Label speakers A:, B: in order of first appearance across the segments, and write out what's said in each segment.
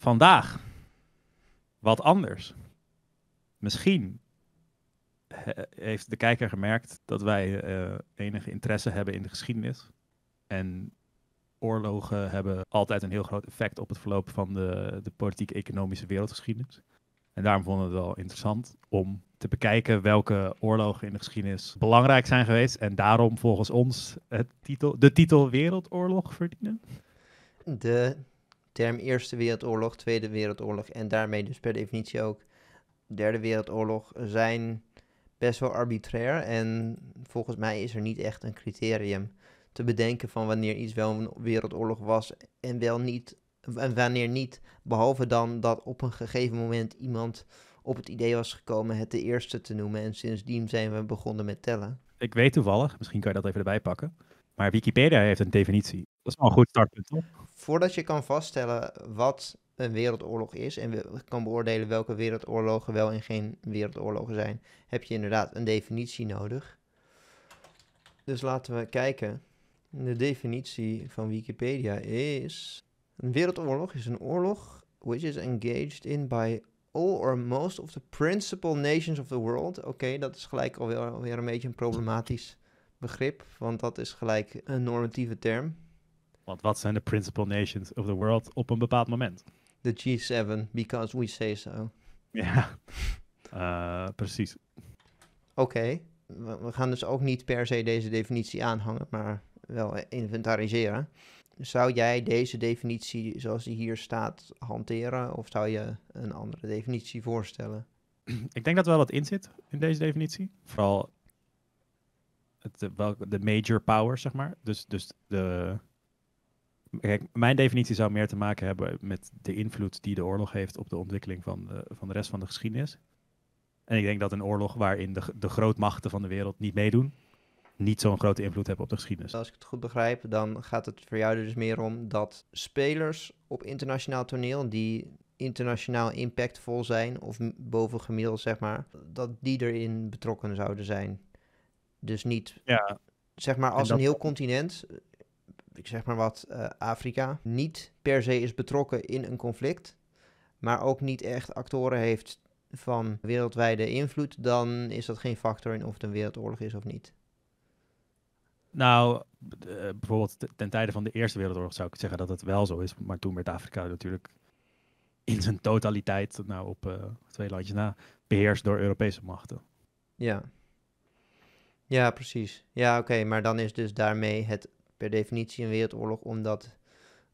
A: Vandaag wat anders. Misschien heeft de kijker gemerkt dat wij eh, enige interesse hebben in de geschiedenis. En oorlogen hebben altijd een heel groot effect op het verloop van de, de politiek-economische wereldgeschiedenis. En daarom vonden we het wel interessant om te bekijken welke oorlogen in de geschiedenis belangrijk zijn geweest. En daarom volgens ons het titel, de titel Wereldoorlog verdienen.
B: De term Eerste Wereldoorlog, Tweede Wereldoorlog en daarmee dus per definitie ook Derde Wereldoorlog zijn best wel arbitrair. En volgens mij is er niet echt een criterium te bedenken van wanneer iets wel een wereldoorlog was en wel niet. En wanneer niet, behalve dan dat op een gegeven moment iemand op het idee was gekomen het de eerste te noemen. En sindsdien zijn we begonnen met tellen.
A: Ik weet toevallig, misschien kan je dat even erbij pakken. Maar Wikipedia heeft een definitie. Dat is wel een goed startpunt, toch?
B: Voordat je kan vaststellen wat een wereldoorlog is en kan beoordelen welke wereldoorlogen wel en geen wereldoorlogen zijn, heb je inderdaad een definitie nodig. Dus laten we kijken. De definitie van Wikipedia is: Een wereldoorlog is een oorlog which is engaged in by all or most of the principal nations of the world. Oké, dat is gelijk alweer, alweer een beetje een problematisch begrip, want dat is
A: gelijk een normatieve term. Want wat zijn de principal nations of the world op een bepaald moment? De G7, because we say so. Ja, eh, precies.
B: Oké, we, we gaan dus ook niet per se deze definitie aanhangen, maar wel inventariseren. Zou jij deze definitie zoals die hier staat hanteren of zou je een andere definitie voorstellen?
A: Ik denk dat wel wat in zit in deze definitie. Vooral eh, wel, de major power, zeg maar. Dus, dus de. Kijk, mijn definitie zou meer te maken hebben met de invloed die de oorlog heeft op de ontwikkeling van de, van de rest van de geschiedenis. En ik denk dat een oorlog waarin de, de grootmachten van de wereld niet meedoen, niet zo'n grote invloed hebben op de geschiedenis.
B: Als ik het goed begrijp, dan gaat het voor jou dus meer om dat spelers op internationaal toneel die internationaal impactvol zijn of boven gemiddeld, zeg maar, dat die erin betrokken zouden zijn. Dus niet, ja. zeg maar, als een heel continent, eh, ik zeg maar wat, eh, Afrika, niet per se is betrokken in een conflict, maar ook niet echt actoren heeft van wereldwijde invloed, dan is dat geen factor in of het een wereldoorlog is of niet.
A: Nou, eh, bijvoorbeeld ten tijde van de Eerste Wereldoorlog zou ik zeggen dat het wel zo is. Maar toen werd Afrika natuurlijk in zijn totaliteit, nou op twee landjes na, beheerst door Europese machten.
B: Ja. Ja, precies. Ja, oké, maar dan is dus daarmee het per definitie een wereldoorlog, omdat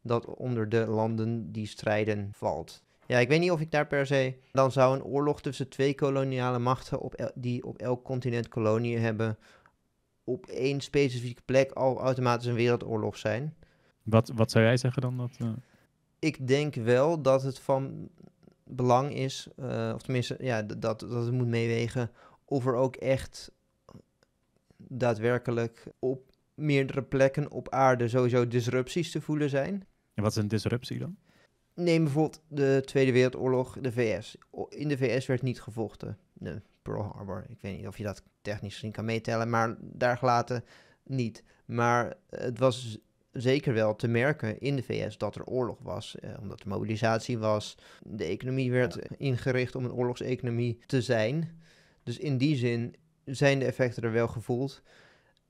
B: dat onder de landen die strijden valt. Ja, ik weet niet of ik daar per se. Dan zou een oorlog tussen twee koloniale machten op die op elk continent koloniën hebben, op één specifieke plek al automatisch een wereldoorlog zijn.
A: Wat, wat zou jij zeggen dan? Dat, eh?
B: Ik denk wel dat het van belang is, eh, of tenminste, ja, dat, dat het moet meewegen of er ook echt daadwerkelijk op meerdere plekken op aarde sowieso disrupties te voelen zijn.
A: En wat is een disruptie dan?
B: Neem bijvoorbeeld de Tweede Wereldoorlog, de VS. In de VS werd niet gevochten. De Pearl Harbor, ik weet niet of je dat technisch gezien kan meetellen, maar daar gelaten niet. Maar het was zeker wel te merken in de VS dat er oorlog was, eh, omdat de mobilisatie was. De economie werd ingericht om een oorlogseconomie te zijn. Dus in die zin zijn de effecten er wel gevoeld.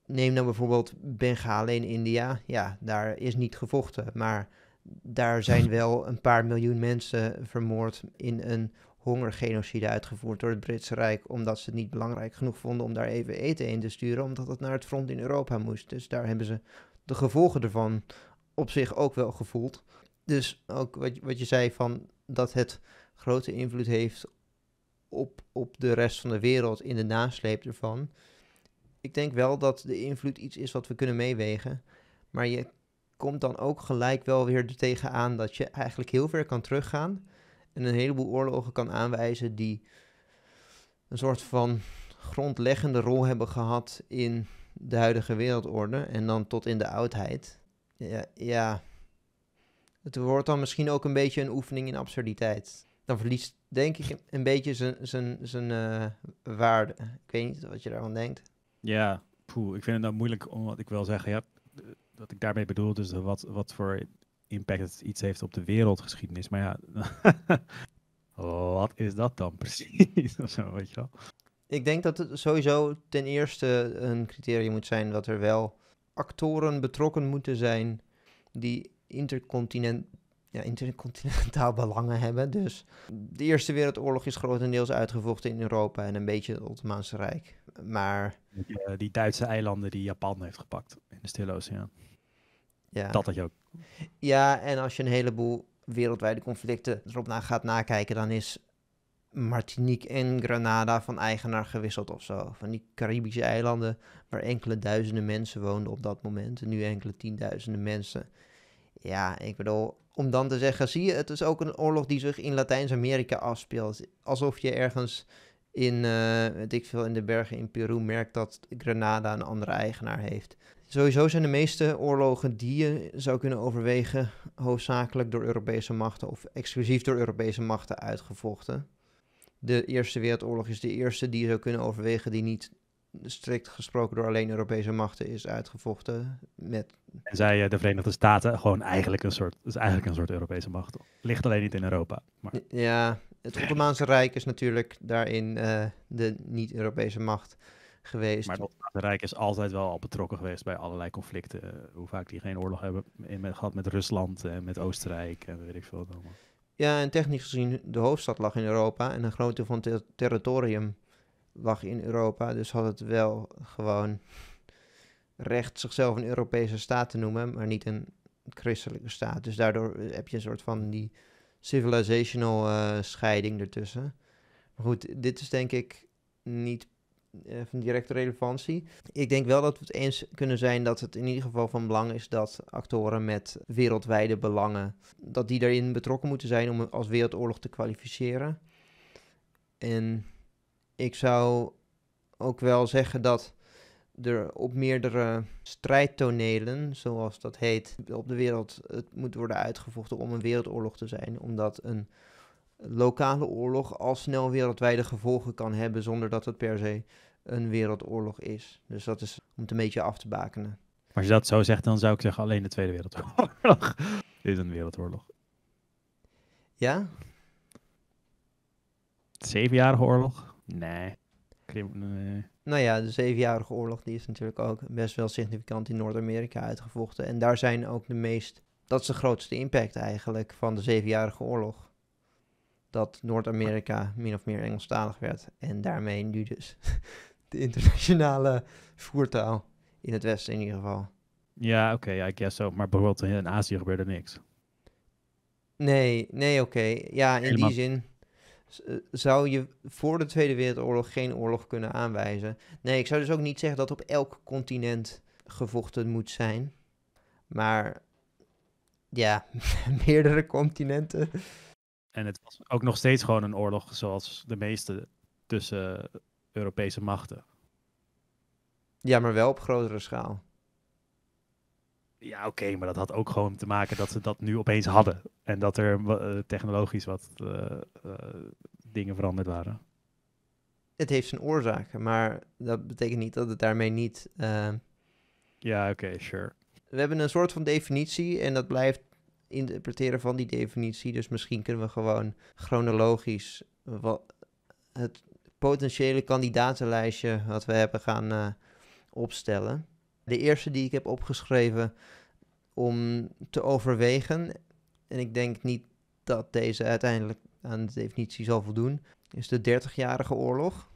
B: Neem dan nou bijvoorbeeld Bengalen in India. Ja, daar is niet gevochten, maar daar zijn wel een paar miljoen mensen vermoord in een hongergenocide uitgevoerd door het Britse Rijk, omdat ze het niet belangrijk genoeg vonden om daar even eten in te sturen, omdat het naar het front in Europa moest. Dus daar hebben ze de gevolgen ervan op zich ook wel gevoeld. Dus ook wat, wat je zei van dat het grote invloed heeft op, op de rest van de wereld in de nasleep ervan. Ik denk wel dat de invloed iets is wat we kunnen meewegen. Maar je komt dan ook gelijk wel weer er tegenaan dat je eigenlijk heel ver kan teruggaan. En een heleboel oorlogen kan aanwijzen die een soort van grondleggende rol hebben gehad in de huidige wereldorde. En dan tot in de oudheid. Ja, ja. Het wordt dan misschien ook een beetje een oefening in absurditeit. Dan verliest denk ik een beetje zijn, zijn, zijn eh, waarde. Ik weet niet wat je daarvan denkt.
A: Ja, ik vind het nou moeilijk om wat ik wil zeggen. Ja, wat ik daarmee bedoel, dus wat, wat voor impact het iets heeft op de wereldgeschiedenis. Maar ja, wat is dat dan precies? zo, weet je wel.
B: Ik denk dat het sowieso ten eerste een criterium moet zijn dat er wel actoren betrokken moeten zijn die intercontinent ja, intercontinentaal belangen hebben. Dus de Eerste Wereldoorlog is grotendeels uitgevochten in Europa en een beetje
A: het Ottomaanse Rijk. Maar... Die, eh, die Duitse eilanden die Japan heeft gepakt in de Stille Oceaan. Ja. Dat had je ook.
B: Ja, en als je een heleboel wereldwijde conflicten erop naar gaat nakijken, dan is Martinique en Granada van eigenaar gewisseld of zo. Van die Caribische eilanden waar enkele duizenden mensen woonden op dat moment. En nu enkele tienduizenden mensen. Ja, ik bedoel, om dan te zeggen, zie je, het is ook een oorlog die zich in Latijns-Amerika afspeelt. Alsof je ergens in, eh, weet ik veel, in de bergen in Peru merkt dat Grenada een andere eigenaar heeft. Sowieso zijn de meeste oorlogen die je zou kunnen overwegen hoofdzakelijk door Europese machten of exclusief door Europese machten uitgevochten. De Eerste Wereldoorlog is de eerste die je zou kunnen overwegen die niet strikt gesproken door alleen Europese machten is uitgevochten. Met...
A: En zij, eh, de Verenigde Staten, gewoon eigenlijk een soort, is eigenlijk een soort Europese macht. Ligt alleen niet in Europa.
B: Maar... Ja, het Ottomaanse Rijk is natuurlijk daarin eh, de
A: niet-Europese macht geweest. Maar het Ottomaanse Rijk is altijd wel al betrokken geweest bij allerlei conflicten. Eh, hoe vaak die geen oorlog hebben gehad met Rusland en met Oostenrijk en weet ik veel allemaal.
B: Ja, en technisch gezien, de hoofdstad lag in Europa en een groot deel van het territorium lag in Europa. Dus had het wel gewoon recht zichzelf een Europese staat te noemen, maar niet een christelijke staat. Dus daardoor heb je een soort van die civilizational eh, scheiding ertussen. Maar goed, dit is denk ik niet van directe relevantie. Ik denk wel dat we het eens kunnen zijn dat het in ieder geval van belang is dat actoren met wereldwijde belangen, dat die daarin betrokken moeten zijn om als wereldoorlog te kwalificeren. En ik zou ook wel zeggen dat er op meerdere strijdtonelen, zoals dat heet, op de wereld het moet worden uitgevochten om een wereldoorlog te zijn. Omdat een lokale oorlog al snel wereldwijde gevolgen kan hebben zonder dat het per se een wereldoorlog is. Dus dat is om het een beetje af te bakenen.
A: als je dat zo zegt, dan zou ik zeggen alleen de Tweede Wereldoorlog is een wereldoorlog. Ja? Zevenjarige oorlog? Nee. nee.
B: Nou ja, de Zevenjarige Oorlog die is natuurlijk ook best wel significant in Noord-Amerika uitgevochten. En daar zijn ook de meest... Dat is de grootste impact eigenlijk van de Zevenjarige Oorlog. Dat Noord-Amerika min of meer Engelstalig werd. En daarmee nu dus de internationale voertaal. In het Westen in ieder geval.
A: Ja, oké, okay, ik guess zo. So. Maar bijvoorbeeld in Azië gebeurde niks.
B: Nee, nee, oké. Ja, in die zin. Eh, zou je voor de Tweede Wereldoorlog geen oorlog kunnen aanwijzen. Nee, ik zou dus ook niet zeggen dat op elk continent gevochten moet
A: zijn. Maar ja,
B: meerdere continenten.
A: En het was ook nog steeds gewoon een oorlog zoals de meeste tussen Europese machten.
B: Ja, maar wel op grotere schaal.
A: Ja, oké, maar dat had ook gewoon te maken dat ze dat nu opeens hadden. En dat er eh, technologisch wat eh, eh, dingen veranderd waren.
B: Het heeft zijn oorzaken, maar dat betekent niet dat het daarmee niet. Ja, oké, sure. We hebben een soort van definitie en dat blijft interpreteren van die definitie. Dus misschien kunnen we gewoon chronologisch wat het potentiële kandidatenlijstje wat we hebben gaan opstellen. De eerste die ik heb opgeschreven om te overwegen, en ik denk niet dat deze uiteindelijk aan de definitie zal voldoen, is de 30-jarige oorlog.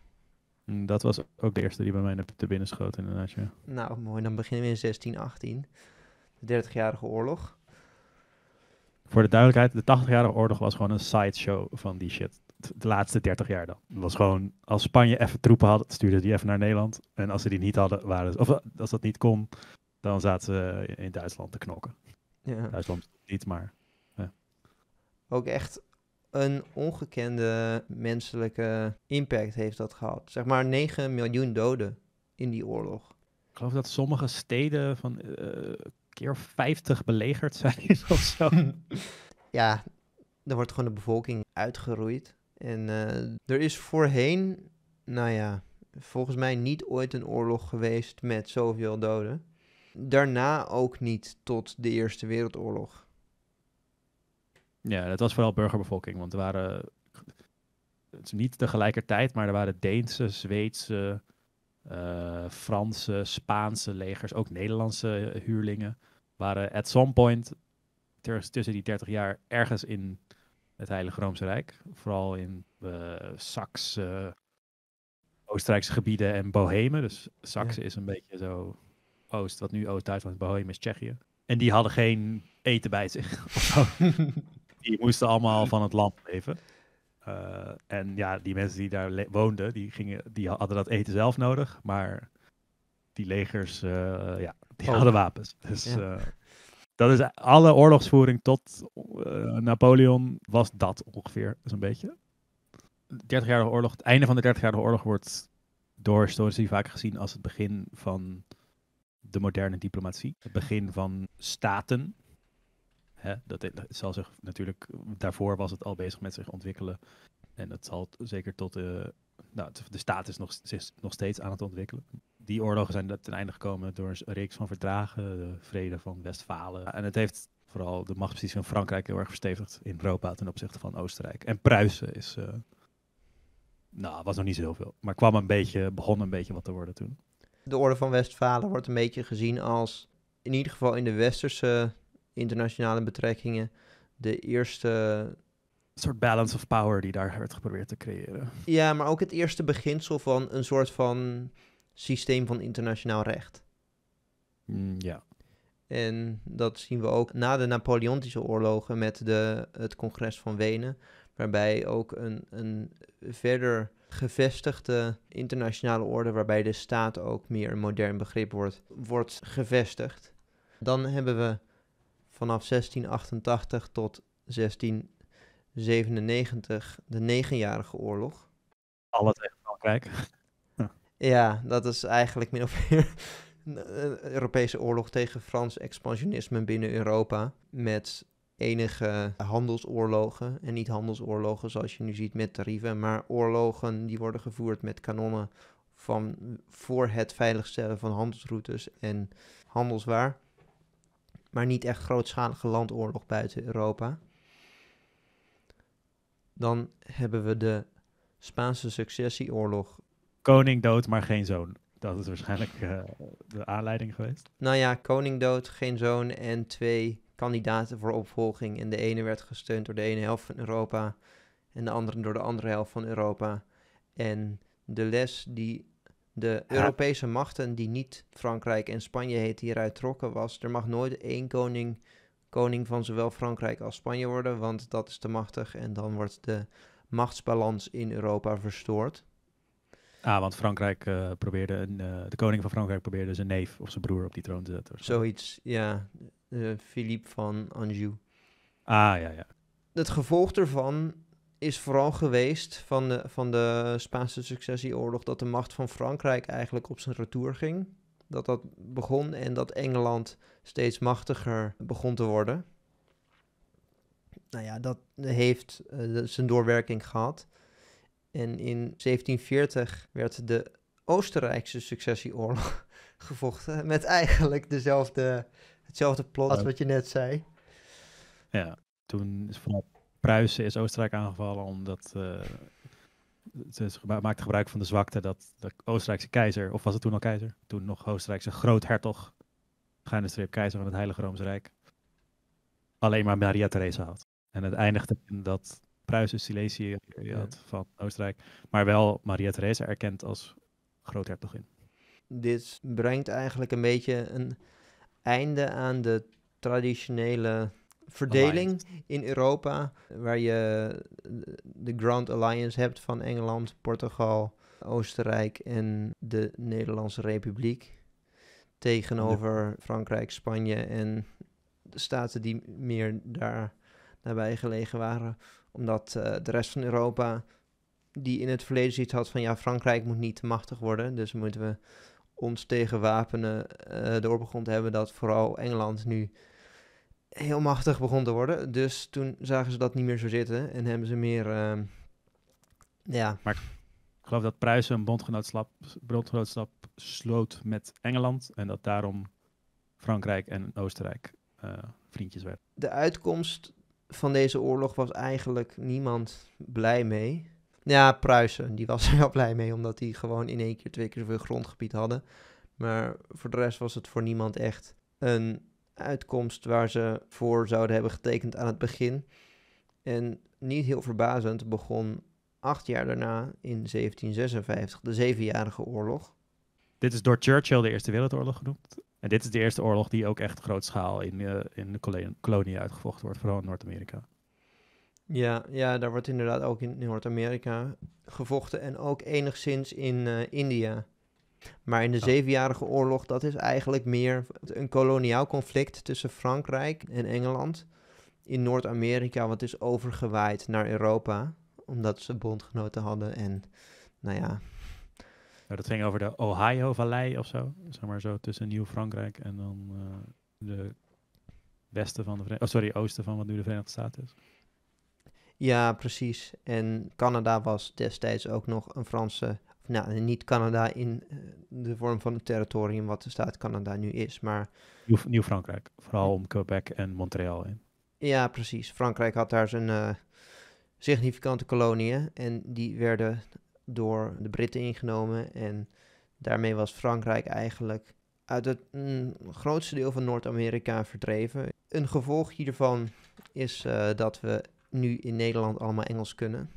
A: Mm, dat was ook de eerste die bij mij te binnen schoot, inderdaad.
B: Nou, mooi. Dan beginnen we in 1618. De 30-jarige oorlog.
A: Voor de duidelijkheid, de 80-jarige oorlog was gewoon een sideshow van die shit de laatste 30 jaar dan. Dat was gewoon, als Spanje even troepen had, stuurden die even naar Nederland. En als ze die niet hadden, waren ze, of eh, als dat niet kon, dan zaten ze in Duitsland te knokken. Ja. Duitsland niet, maar... Ja.
B: Ook echt een ongekende menselijke impact heeft dat gehad. Zeg maar 9 miljoen doden in die oorlog. Ik geloof dat sommige steden van eh, keer 50 belegerd zijn of zo. ja, er wordt gewoon de bevolking uitgeroeid. En eh, er is voorheen, nou ja, volgens mij niet ooit een oorlog geweest met zoveel doden. Daarna ook niet tot de Eerste Wereldoorlog.
A: Ja, dat was vooral burgerbevolking, want er waren het is niet tegelijkertijd, maar er waren Deense, Zweedse, eh, Franse, Spaanse legers, ook Nederlandse eh, huurlingen, waren at some point tussen die 30 jaar ergens in het Heilige Roomse Rijk. Vooral in uh, Saxe, Oostenrijkse gebieden en Bohemen. Dus Saxe is een beetje zo Oost, wat nu Oost-Duitsland is. Bohemen is Tsjechië. En die hadden geen eten bij zich. die moesten allemaal van het land leven. Eh, en ja, die mensen die daar woonden, die, gingen, die hadden dat eten zelf nodig. Maar die legers, eh, ja, die oh. hadden wapens. Dus ja. Dat is alle oorlogsvoering tot eh, Napoleon was dat ongeveer, zo'n beetje. De 30-jarige oorlog, het einde van de 30-jarige oorlog wordt door historici vaak gezien als het begin van de moderne diplomatie. Het begin van staten. Hè, dat, zal zich natuurlijk, daarvoor was het al bezig met zich ontwikkelen. En dat zal zeker tot de, eh, nou, de staat is nog, nog steeds aan het ontwikkelen die oorlogen zijn ten einde gekomen door een reeks van verdragen, de vrede van Westfalen. En het heeft vooral de machtspositie van Frankrijk heel erg verstevigd in Europa ten opzichte van Oostenrijk. En Pruisen is, eh, nou, was nog niet zoveel, maar kwam een beetje, begon een beetje wat te worden toen.
B: De Orde van Westfalen wordt een beetje gezien als, in ieder geval in de westerse internationale betrekkingen, de eerste
A: een soort balance of power die daar werd geprobeerd te creëren.
B: Ja, maar ook het eerste beginsel van een soort van systeem van internationaal recht. Mm, ja. En dat zien we ook na de Napoleontische oorlogen met de, het congres van Wenen, waarbij ook een, een verder gevestigde internationale orde, waarbij de staat ook meer een modern begrip wordt, wordt gevestigd. Dan hebben we vanaf 1688 tot 1697 de Negenjarige Oorlog.
A: Alle tegen Frankrijk.
B: Ja, dat is eigenlijk min of meer een Europese oorlog tegen Frans expansionisme binnen Europa. Met enige handelsoorlogen. En niet handelsoorlogen zoals je nu ziet met tarieven, maar oorlogen die worden gevoerd met kanonnen van, voor het veiligstellen van handelsroutes en handelswaar. Maar niet echt grootschalige landoorlog buiten Europa. Dan hebben we de Spaanse successieoorlog
A: Koning dood, maar geen zoon. Dat is waarschijnlijk eh, de aanleiding geweest.
B: Nou ja, koning dood, geen zoon en twee kandidaten voor opvolging. En de ene werd gesteund door de ene helft van Europa en de andere door de andere helft van Europa. En de les die de Europese machten die niet Frankrijk en Spanje heet hieruit trokken was... er mag nooit één koning koning van zowel Frankrijk als Spanje worden, want dat is te machtig en dan wordt de machtsbalans in Europa verstoord.
A: Ah, want Frankrijk eh, probeerde, een, eh, de koning van Frankrijk probeerde zijn neef of zijn broer op die troon te zetten. Zoiets,
B: ja. Philippe van Anjou. Ah, ja, ja. Het gevolg daarvan is vooral geweest van van de Spaanse successieoorlog dat de macht van Frankrijk eigenlijk op zijn retour ging. Dat dat begon en dat Engeland steeds machtiger begon te worden. Nou ja, dat heeft eh, zijn doorwerking gehad. En in 1740 werd de Oostenrijkse successieoorlog gevochten. Met eigenlijk dezelfde, hetzelfde plot als wat je net zei.
A: Ja, toen is Pruisen is Oostenrijk aangevallen omdat. Uh, ze maakte gebruik van de zwakte dat de Oostenrijkse keizer, of was het toen al keizer? Toen nog Oostenrijkse groothertog, schuine streep keizer van het Heilige Roomse Rijk, alleen maar Maria Theresa had. En het eindigde in dat Pruisen, Silesië ja. van Oostenrijk. Maar wel Maria Theresa erkend als groothertogin.
B: Dit brengt eigenlijk een beetje een einde aan de traditionele verdeling in Europa, waar je de Grand Alliance hebt van Engeland, Portugal, Oostenrijk en de Nederlandse Republiek. Tegenover Frankrijk, Spanje en de staten die meer daar nabij gelegen waren omdat eh, de rest van Europa, die in het verleden zoiets had van ja, Frankrijk moet niet machtig worden, dus moeten we ons tegen wapenen uh, eh, hebben dat vooral Engeland nu heel machtig begon te worden. Dus toen zagen ze dat niet meer zo zitten
A: en hebben ze meer. Ehm, ja. Maar ik geloof dat Pruisen een bondgenootschap, bondgenootschap sloot met Engeland en dat daarom Frankrijk en Oostenrijk eh, vriendjes werden.
B: De uitkomst van deze oorlog was eigenlijk niemand blij mee. Ja, Pruisen, die was er wel blij mee, omdat die gewoon in één keer twee keer zoveel grondgebied hadden. Maar voor de rest was het voor niemand echt een uitkomst waar ze voor zouden hebben getekend aan het begin. En niet heel verbazend begon acht jaar daarna in 1756 de Zevenjarige Oorlog.
A: Dit is door Churchill de Eerste Wereldoorlog genoemd. En dit is de eerste oorlog die ook echt grootschaal in, eh, in de kolonie, uitgevochten wordt, vooral in Noord-Amerika.
B: Ja, ja, daar wordt inderdaad ook in Noord-Amerika gevochten en ook enigszins in eh, India. Maar in de Zevenjarige Oorlog, dat is eigenlijk meer een koloniaal conflict tussen Frankrijk en Engeland in Noord-Amerika, wat is overgewaaid naar Europa, omdat ze bondgenoten hadden en nou ja,
A: nou, dat ging over de Ohio-vallei of zo. Zeg maar zo tussen Nieuw-Frankrijk en dan uh, de westen van de Verenigde... Oh, sorry, oosten van wat nu de Verenigde Staten is.
B: Ja, precies. En Canada was destijds ook nog een Franse... Of, nou, eh, niet Canada in eh, de vorm van het territorium wat de staat Canada nu is, maar...
A: Nieuw-Frankrijk, vooral om Quebec en Montreal in.
B: Ja, precies. Frankrijk had daar zijn... significante koloniën. En die werden door de Britten ingenomen. En daarmee was Frankrijk eigenlijk uit het mm, grootste deel van Noord-Amerika verdreven. Een gevolg hiervan is eh, dat we nu in Nederland allemaal Engels kunnen.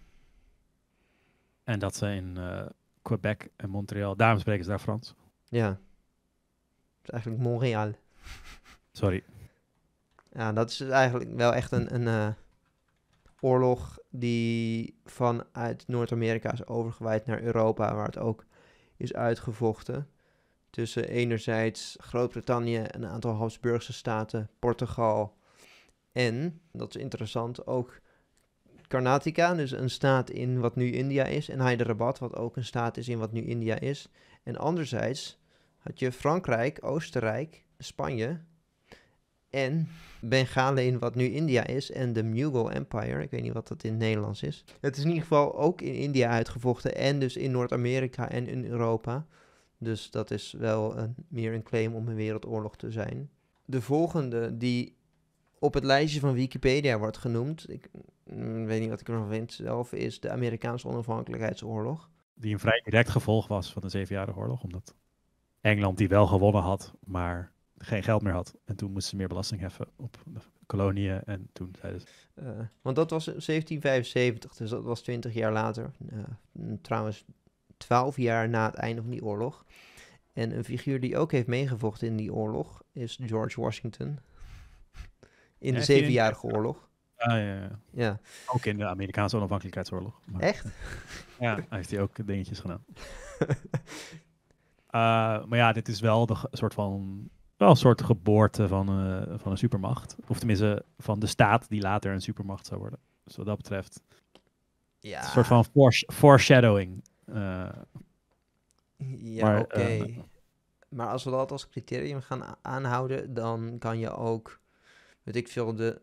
A: En dat ze in eh, Quebec en Montreal, daarom spreken ze daar Frans.
B: Ja. is eigenlijk Montreal. Sorry. Ja, dat is dus eigenlijk wel echt een, een, eh, oorlog die vanuit Noord-Amerika is overgeweid naar Europa, waar het ook is uitgevochten. Tussen enerzijds Groot-Brittannië, een aantal Habsburgse staten, Portugal en, dat is interessant, ook Karnataka, dus een staat in wat nu India is, en Hyderabad, wat ook een staat is in wat nu India is. En anderzijds had je Frankrijk, Oostenrijk, Spanje, en Bengalen in wat nu India is en de Mughal Empire. Ik weet niet wat dat in het Nederlands is. Het is in ieder geval ook in India uitgevochten en dus in Noord-Amerika en in Europa. Dus dat is wel een, meer een claim om een wereldoorlog te zijn. De volgende die op het lijstje van Wikipedia wordt genoemd, ik mm, weet niet wat ik ervan vind zelf, is de Amerikaanse onafhankelijkheidsoorlog.
A: Die een vrij direct gevolg was van de Zevenjarige Oorlog, omdat Engeland die wel gewonnen had, maar geen geld meer had. En toen moesten ze meer belasting heffen op de koloniën. En toen zeiden
B: eh, want dat was 1775, dus dat was 20 jaar later. Eh, mm, trouwens, 12 jaar na het einde van die oorlog. En een figuur die ook heeft meegevochten in die oorlog is George Washington. In de Zevenjarige
A: Oorlog. Ah, ja, ja. ja, Ook in de Amerikaanse onafhankelijkheidsoorlog. Echt? ja, hij heeft hij ook dingetjes gedaan. Eh, maar ja, dit is wel de soort van wel een soort geboorte van, eh, van een supermacht. Of tenminste, van de staat die later een supermacht zou worden. Dus wat dat betreft. Ja. Een soort van foreshadowing. Eh. ja, oké. Eh,
B: maar als we dat als criterium gaan aanhouden, dan kan je ook, weet ik veel, de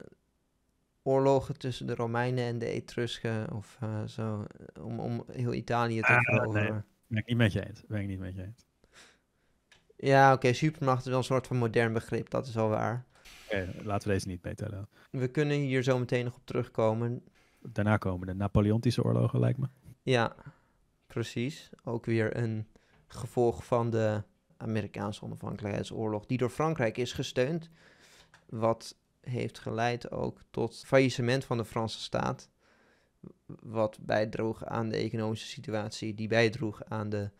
B: oorlogen tussen de Romeinen en de Etrusken of zo, om, om heel Italië te ah, veroveren. Nee.
A: Ben ik niet met je eens. Ben ik niet met je eens.
B: Ja, oké, okay, supermacht is wel een soort van modern begrip, dat is al waar.
A: laten we deze niet meetellen.
B: We kunnen hier zo meteen nog op terugkomen.
A: Daarna komen de Napoleontische oorlogen, lijkt me.
B: Ja, precies. Ook weer een gevolg van de Amerikaanse onafhankelijkheidsoorlog, die door Frankrijk is gesteund. Wat heeft geleid ook tot faillissement van de Franse staat. Wat bijdroeg aan de economische situatie, die bijdroeg aan de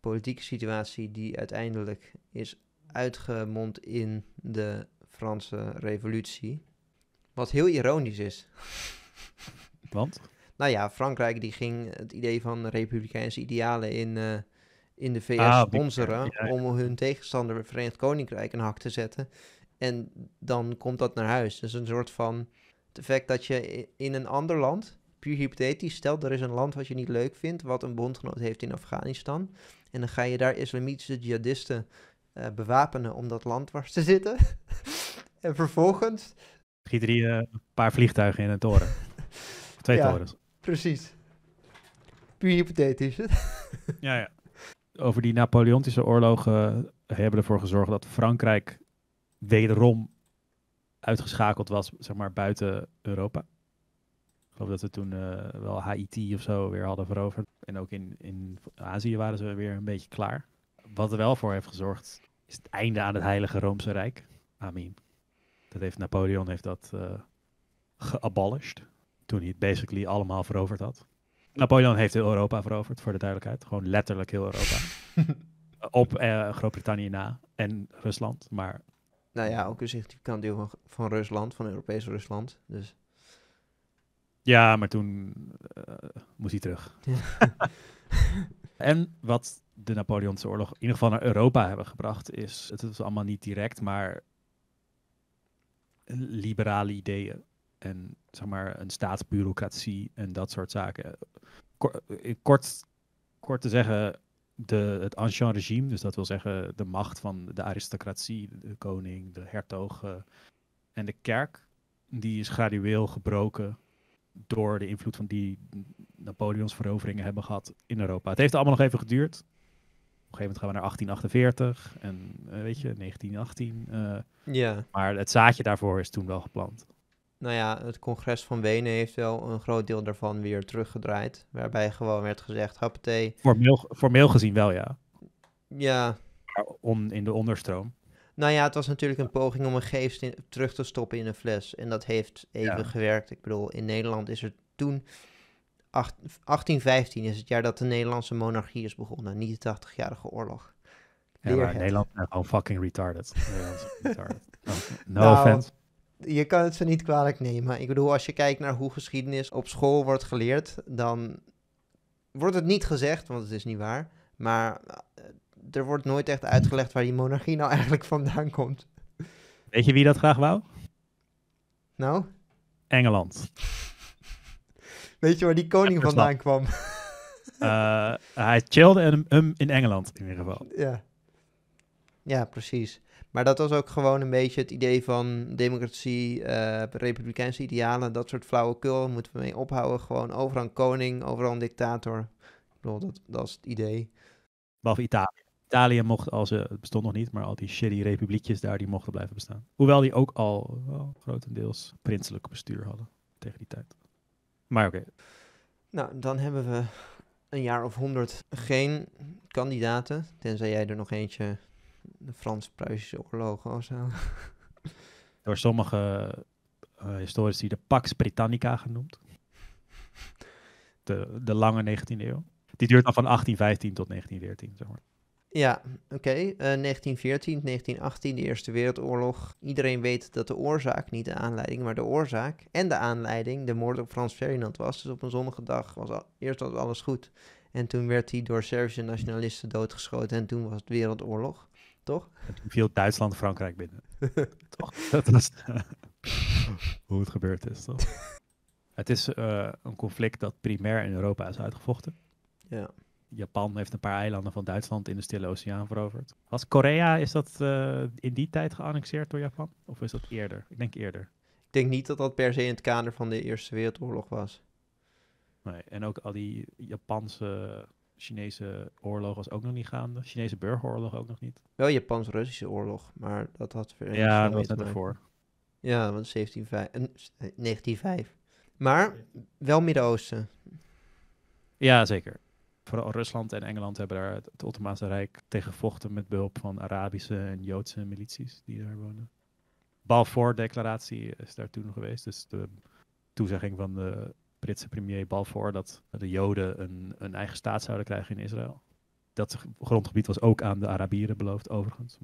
B: politieke situatie die uiteindelijk is uitgemond in de Franse Revolutie. Wat heel ironisch is. Want? nou ja, Frankrijk die ging het idee van republikeinse idealen in, eh, in de VS ah, sponsoren om hun tegenstander het Verenigd Koninkrijk een hak te zetten. En dan komt dat naar huis. Dus een soort van het feit dat je in een ander land, puur hypothetisch, stel er is een land wat je niet leuk vindt, wat een bondgenoot heeft in Afghanistan. En dan ga je daar islamitische jihadisten eh, bewapenen om dat land waar te zitten. en vervolgens...
A: Schiet er hier eh, een paar vliegtuigen in een toren. twee torens.
B: precies. Puur hypothetisch.
A: ja, ja. Over die Napoleontische oorlogen eh, hebben ervoor gezorgd dat Frankrijk wederom uitgeschakeld was, zeg maar, buiten Europa geloof dat we toen eh, wel Haiti of zo weer hadden veroverd. En ook in, in Azië waren ze weer een beetje klaar. Wat er wel voor heeft gezorgd, is het einde aan het Heilige Roomse Rijk. Amen. Dat heeft Napoleon heeft dat eh, geabolished. Toen hij het basically allemaal veroverd had. Napoleon heeft heel Europa veroverd, voor de duidelijkheid. Gewoon letterlijk heel Europa. Op eh, Groot-Brittannië na en Rusland. Maar...
B: Nou ja, ook een kan deel van, van Rusland, van Europees Rusland. Dus
A: ja, maar toen eh, moest hij terug. en wat de Napoleonse oorlog in ieder geval naar Europa hebben gebracht, is, het was allemaal niet direct, maar liberale ideeën en zeg maar een staatsbureaucratie en dat soort zaken. Eh, kort, kort, te zeggen, de, het ancien regime, dus dat wil zeggen de macht van de aristocratie, de koning, de hertogen en de kerk, die is gradueel gebroken door de invloed van die Napoleons veroveringen hebben gehad in Europa. Het heeft allemaal nog even geduurd. Op een gegeven moment gaan we naar 1848 en eh, weet je, 1918. Eh. ja. Maar het zaadje daarvoor is toen wel geplant.
B: Nou ja, het congres van Wenen heeft wel een groot deel daarvan weer teruggedraaid. Waarbij gewoon werd gezegd, happatee.
A: Formeel, formeel gezien wel, ja. Ja. in de onderstroom.
B: Nou ja, het was natuurlijk een poging om een geest in, terug te stoppen in een fles. En dat heeft even gewerkt. Ik bedoel, in Nederland is er toen... 1815 is het jaar dat de Nederlandse monarchie is begonnen. Niet de 80-jarige oorlog. Ja, maar Nederland
A: is gewoon fucking retarded. retarded. No,
B: nou, offense. Je kan het ze niet kwalijk nemen. Ik bedoel, als je kijkt naar hoe geschiedenis op school wordt geleerd, dan wordt het niet gezegd, want het is niet waar. Maar eh, er wordt nooit echt uitgelegd waar die monarchie nou eigenlijk vandaan komt.
A: Weet je wie dat graag wou? Nou? Engeland.
B: Weet je waar die koning vandaan kwam?
A: Eh, hij chillde hem, in Engeland in ieder geval.
B: Ja. ja, precies. Maar dat was ook gewoon een beetje het idee van democratie, uh, republikeinse idealen, dat soort flauwekul. Moeten we mee ophouden. Gewoon overal een koning, overal een dictator. Ik bedoel, dat, dat is het idee.
A: Behalve Italië. Italië mocht al het bestond nog niet, maar al die shitty republiekjes daar, die mochten blijven bestaan. Hoewel die ook al grotendeels prinselijk bestuur hadden tegen die tijd. Maar oké.
B: Nou, dan hebben we een jaar of honderd geen kandidaten, tenzij jij er nog eentje, de Frans-Pruisische oorlogen of zo.
A: Door sommige eh, historici de Pax Britannica genoemd. De, de lange 19e eeuw. Die duurt dan van 1815 tot 1914, zeg maar.
B: Ja, oké. 1914, eh, 1918, de Eerste Wereldoorlog. Iedereen weet dat de oorzaak, niet de aanleiding, maar de oorzaak en de aanleiding de moord op Frans Ferdinand was. Dus op een zonnige dag was al, eerst was alles goed. En toen werd hij door Servische nationalisten doodgeschoten en toen was het wereldoorlog. Toch?
A: En toen viel Duitsland Frankrijk binnen. toch? Dat was hoe het gebeurd is, toch? het is eh, een conflict dat primair in Europa is uitgevochten. Ja. Japan heeft een paar eilanden van Duitsland in de Stille Oceaan veroverd. Was Korea, is dat eh, in die tijd geannexeerd door Japan? Of is dat eerder? Ik
B: denk eerder. Ik denk niet dat dat per se in het kader van de Eerste Wereldoorlog was.
A: Nee, en ook al die Japanse, Chinese oorlog was ook nog niet gaande. Chinese burgeroorlog ook nog niet.
B: Wel Japans-Russische oorlog, maar dat had... ja, dat was net ervoor. Ja, want 1905. Eh, maar wel Midden-Oosten.
A: Ja, zeker vooral Rusland en Engeland hebben daar het Ottomaanse Rijk tegen met behulp van Arabische en Joodse milities die daar wonen. Balfour-declaratie is daar toen geweest, dus de toezegging van de Britse premier Balfour dat de Joden een, een eigen staat zouden krijgen in Israël. Dat grondgebied was ook aan de Arabieren beloofd, overigens.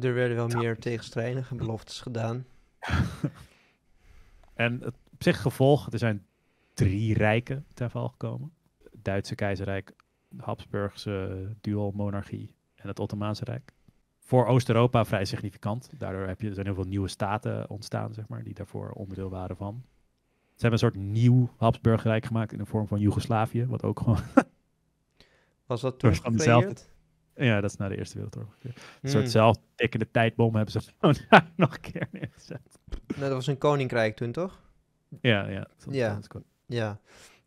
B: Er werden wel meer tegenstrijdige beloftes
A: gedaan. en het, op zich gevolg, er zijn drie rijken ten val gekomen. Duitse keizerrijk, Habsburgse Habsburgse monarchie en het Ottomaanse Rijk. Voor Oost-Europa vrij significant. Daardoor heb je, er zijn heel veel nieuwe staten ontstaan, zeg maar, die daarvoor onderdeel waren van. Ze hebben een soort nieuw Habsburgrijk gemaakt in de vorm van Joegoslavië, wat ook gewoon...
B: Was dat toen dezelfde...
A: Ja, dat is na de Eerste Wereldoorlog. Een hmm. soort zelftikkende tijdbom hebben ze gewoon nog een keer neergezet.
B: Nou, dat was een koninkrijk toen, toch?
A: Ja, ja. Ja, ja.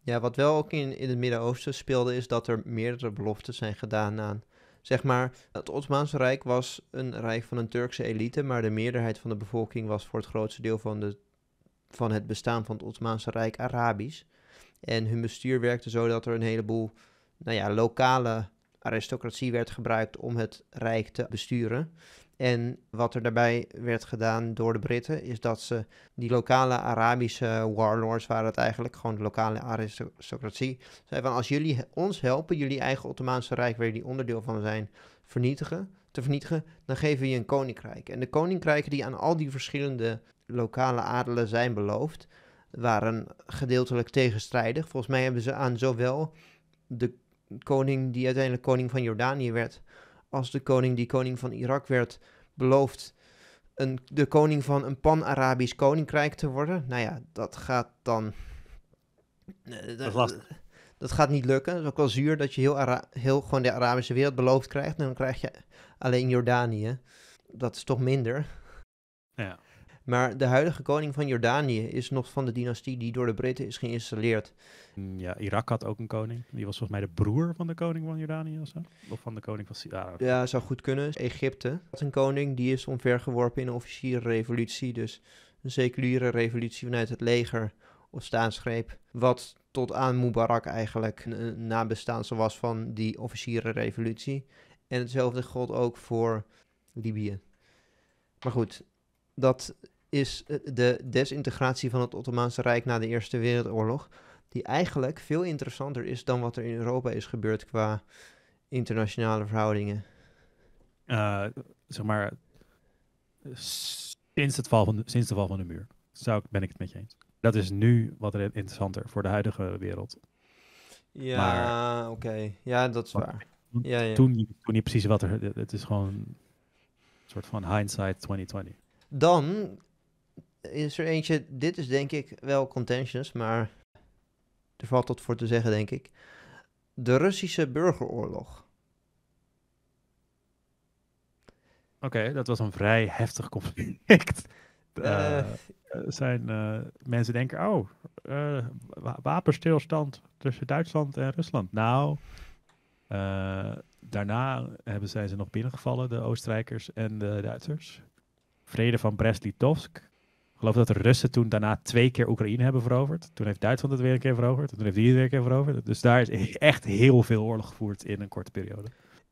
B: Ja, wat wel ook in, in het Midden-Oosten speelde, is dat er meerdere beloften zijn gedaan aan. Zeg maar, het Ottomaanse Rijk was een rijk van een Turkse elite, maar de meerderheid van de bevolking was voor het grootste deel van, de, van het bestaan van het Ottomaanse Rijk Arabisch. En hun bestuur werkte zo dat er een heleboel nou ja, lokale aristocratie werd gebruikt om het Rijk te besturen. En wat er daarbij werd gedaan door de Britten is dat ze die lokale Arabische warlords waren het eigenlijk, gewoon de lokale aristocratie, zeiden van als jullie ons helpen, jullie eigen Ottomaanse Rijk waar jullie onderdeel van zijn, vernietigen, te vernietigen, dan geven we je een koninkrijk. En de koninkrijken die aan al die verschillende lokale adelen zijn beloofd, waren gedeeltelijk tegenstrijdig. Volgens mij hebben ze aan zowel de koning die uiteindelijk koning van Jordanië werd, als de koning die koning van Irak werd belooft een, de koning van een pan-Arabisch koninkrijk te worden. Nou ja, dat gaat dan. Eh, dat, dat, gaat niet lukken. Dat is ook wel zuur dat je heel, Ara heel gewoon de Arabische wereld beloofd krijgt. En dan krijg je alleen Jordanië. Dat is toch minder. Ja. Maar de huidige koning van Jordanië is nog van de dynastie die door de Britten is geïnstalleerd.
A: Mm, ja, Irak had ook een koning. Die was volgens mij de broer van de koning van Jordanië of zo. Of van de koning van Syrië. Ah,
B: ja, zou goed kunnen. Egypte had een koning die is omvergeworpen in een officiële revolutie. Dus een seculiere revolutie vanuit het leger of staatsgreep. Wat tot aan Mubarak eigenlijk een nabestaansel was van die officiële revolutie. En hetzelfde geldt ook voor Libië. Maar goed, dat is eh, de desintegratie van het Ottomaanse Rijk na de Eerste Wereldoorlog. Die eigenlijk veel interessanter is dan wat er in Europa is gebeurd qua internationale
A: verhoudingen. Eh, zeg maar, sinds, het val van de, sinds de val van de muur zou, ik, ben ik het met je eens. Dat is nu wat er interessanter voor de huidige wereld.
B: Ja, oké. Ja, dat is waar. Ja, ja. Toen,
A: toen niet precies wat er... Het is gewoon een soort van hindsight 2020.
B: Dan is er eentje, dit is denk ik wel contentious, maar er valt wat voor te zeggen, denk ik. De Russische burgeroorlog.
A: Oké, dat was een vrij heftig conflict. Eh. Eh, zijn eh, mensen denken, oh, wapenstilstand tussen Duitsland en Rusland. Nou, daarna hebben ze nog binnengevallen, de Oostenrijkers en de Duitsers. Vrede van Brest-Litovsk geloof dat de Russen toen daarna twee keer Oekraïne hebben veroverd. Toen heeft Duitsland het weer een keer veroverd. toen heeft die het weer een keer veroverd. Dus daar is echt heel veel oorlog gevoerd in een korte periode.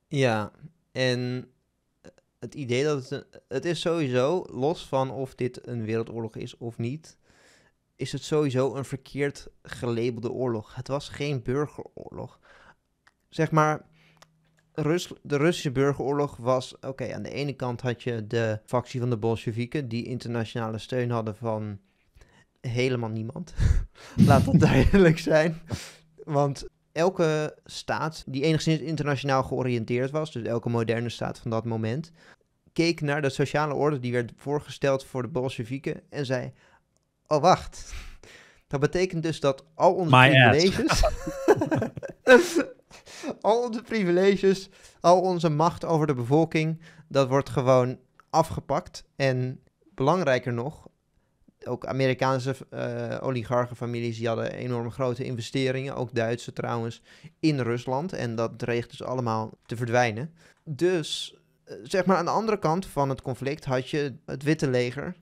B: Ja, en het idee dat het... het is sowieso, los van of dit een wereldoorlog is of niet... is het sowieso een verkeerd gelabelde oorlog. Het was geen burgeroorlog. Zeg maar, de Russische burgeroorlog was, oké, aan de ene kant had je de factie van de Bolsjewieken, die internationale steun hadden van helemaal niemand. Laat dat duidelijk zijn. Want elke staat die enigszins internationaal georiënteerd was, dus elke moderne staat van dat moment, keek naar de sociale orde die werd voorgesteld voor de Bolsjewieken en zei: Oh, wacht. Dat betekent dus dat al onze privileges. al onze privileges, al onze macht over de bevolking, dat wordt gewoon afgepakt. En belangrijker nog, ook Amerikaanse uh, oligarchenfamilies die hadden enorm grote investeringen, ook Duitse trouwens, in Rusland. En dat dreigt dus allemaal te verdwijnen. Dus eh, zeg maar aan de andere kant van het conflict had je het Witte Leger.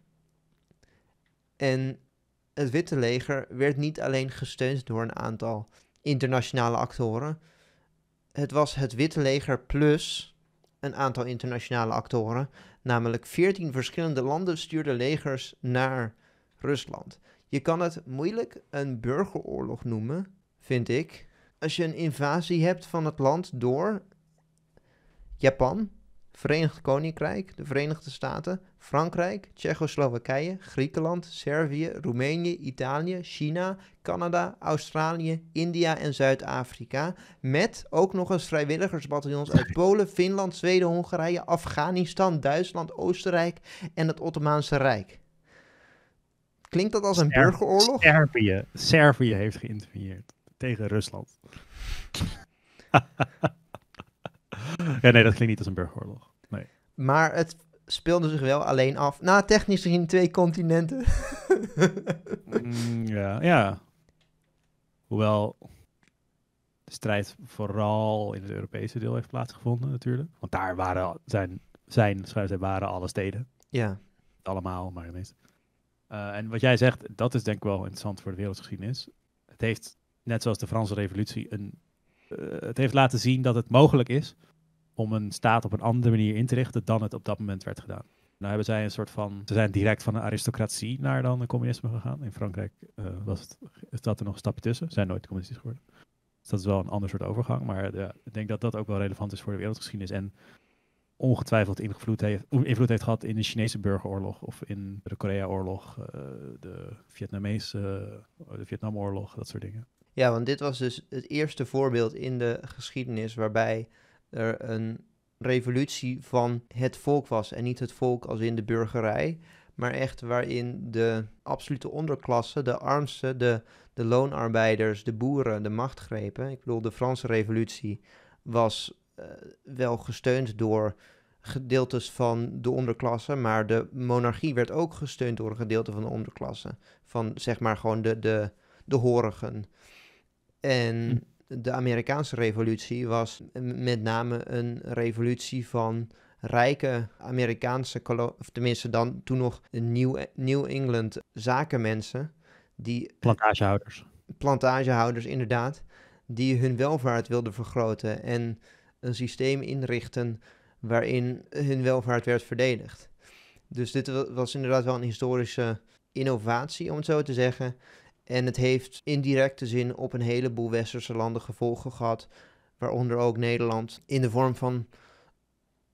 B: En het Witte Leger werd niet alleen gesteund door een aantal internationale actoren, het was het Witte Leger plus een aantal internationale actoren. Namelijk 14 verschillende landen stuurden legers naar Rusland. Je kan het moeilijk een burgeroorlog noemen, vind ik. Als je een invasie hebt van het land door Japan, Verenigd Koninkrijk, de Verenigde Staten, Frankrijk, Tsjechoslowakije, Griekenland, Servië, Roemenië, Italië, China, Canada, Australië, India en Zuid-Afrika. Met ook nog eens vrijwilligersbataljons uit Polen, Finland, Zweden, Hongarije, Afghanistan, Duitsland, Oostenrijk en het Ottomaanse Rijk.
A: Klinkt dat als een burgeroorlog? Servië. Servië heeft geïnterveneerd tegen Rusland. ja, nee, dat klinkt niet als een burgeroorlog.
B: Maar het speelde zich wel alleen af. Na nou, technisch gezien twee continenten.
A: Mm, ja, ja. Hoewel de strijd vooral in het Europese deel heeft plaatsgevonden natuurlijk. Want daar waren zijn, zijn, zijn waren alle steden. Ja. Allemaal, maar de meeste. Eh, en wat jij zegt, dat is denk ik wel interessant voor de wereldgeschiedenis. Het heeft, net zoals de Franse Revolutie, een, eh, het heeft laten zien dat het mogelijk is om een staat op een andere manier in te richten dan het op dat moment werd gedaan. Nou hebben zij een soort van. Ze zijn direct van een aristocratie naar dan communisme gegaan. In Frankrijk uh, was het, staat er nog een stapje tussen. Ze zijn nooit communistisch geworden. Dus dat is wel een ander soort overgang. Maar ja, ik denk dat dat ook wel relevant is voor de wereldgeschiedenis. En ongetwijfeld invloed heeft, invloed heeft gehad in de Chinese burgeroorlog. Of in de Koreaoorlog, uh, de Vietnamese. Uh, de Vietnamoorlog, dat soort dingen.
B: Ja, want dit was dus het eerste voorbeeld in de geschiedenis waarbij er een revolutie van het volk was. En niet het volk als in de burgerij, maar echt waarin de absolute onderklasse, de armste, de, de loonarbeiders, de boeren, de macht grepen. Ik bedoel, de Franse revolutie was eh, wel gesteund door gedeeltes van de onderklasse, maar de monarchie werd ook gesteund door een gedeelte van de onderklasse. Van zeg maar gewoon de, de, de horigen. En hm de Amerikaanse revolutie was met name een revolutie van rijke Amerikaanse, of tenminste dan toen nog nieuw e-, New England zakenmensen. Die, plantagehouders. Plantagehouders, inderdaad. Die hun welvaart wilden vergroten en een systeem inrichten waarin hun welvaart werd verdedigd. Dus dit was inderdaad wel een historische innovatie, om het zo te zeggen. En het heeft directe zin op een heleboel westerse landen gevolgen gehad, waaronder ook Nederland, in de vorm van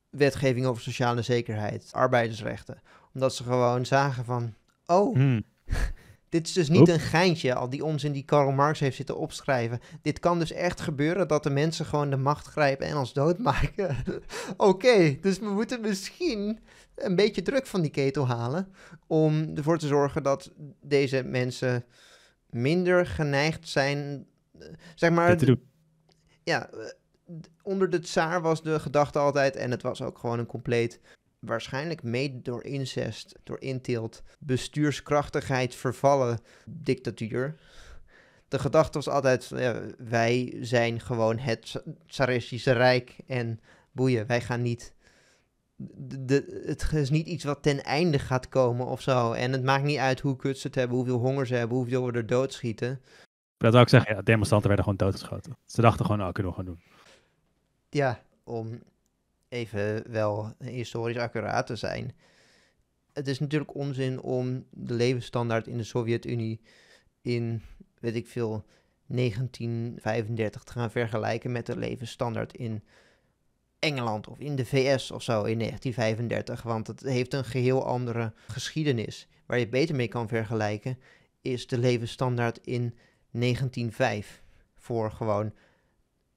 B: wetgeving over sociale zekerheid, arbeidersrechten. Omdat ze gewoon zagen van, oh, hmm. dit is dus niet een geintje, al die onzin die Karl Marx heeft zitten opschrijven. Dit kan dus echt gebeuren dat de mensen gewoon de macht grijpen en ons doodmaken. Oké, dus we moeten misschien een beetje druk van die ketel halen om ervoor te zorgen dat deze mensen minder geneigd zijn, eh, zeg maar... Ja, eh, onder de tsaar was de gedachte altijd, en het was ook gewoon een compleet waarschijnlijk mede door incest, door intilt, bestuurskrachtigheid vervallen dictatuur. De gedachte was altijd, ja, wij zijn gewoon het Tsaristische Rijk en boeien, wij gaan niet de, het is niet iets wat ten einde gaat komen of zo. En het maakt niet uit hoe kut ze het hebben, hoeveel honger ze hebben, hoeveel we er doodschieten.
A: Dat zou ik zeggen, ja, demonstranten werden gewoon doodgeschoten. Ze dachten gewoon, nou, kunnen we gewoon doen.
B: Ja, om even wel historisch accuraat te zijn. Het is natuurlijk onzin om de levensstandaard in de Sovjet-Unie in, weet ik veel, 1935 te gaan vergelijken met de levensstandaard in Engeland of in de VS of zo in 1935. Want het heeft een geheel andere geschiedenis. Waar je beter mee kan vergelijken is de levensstandaard in 1905. Voor gewoon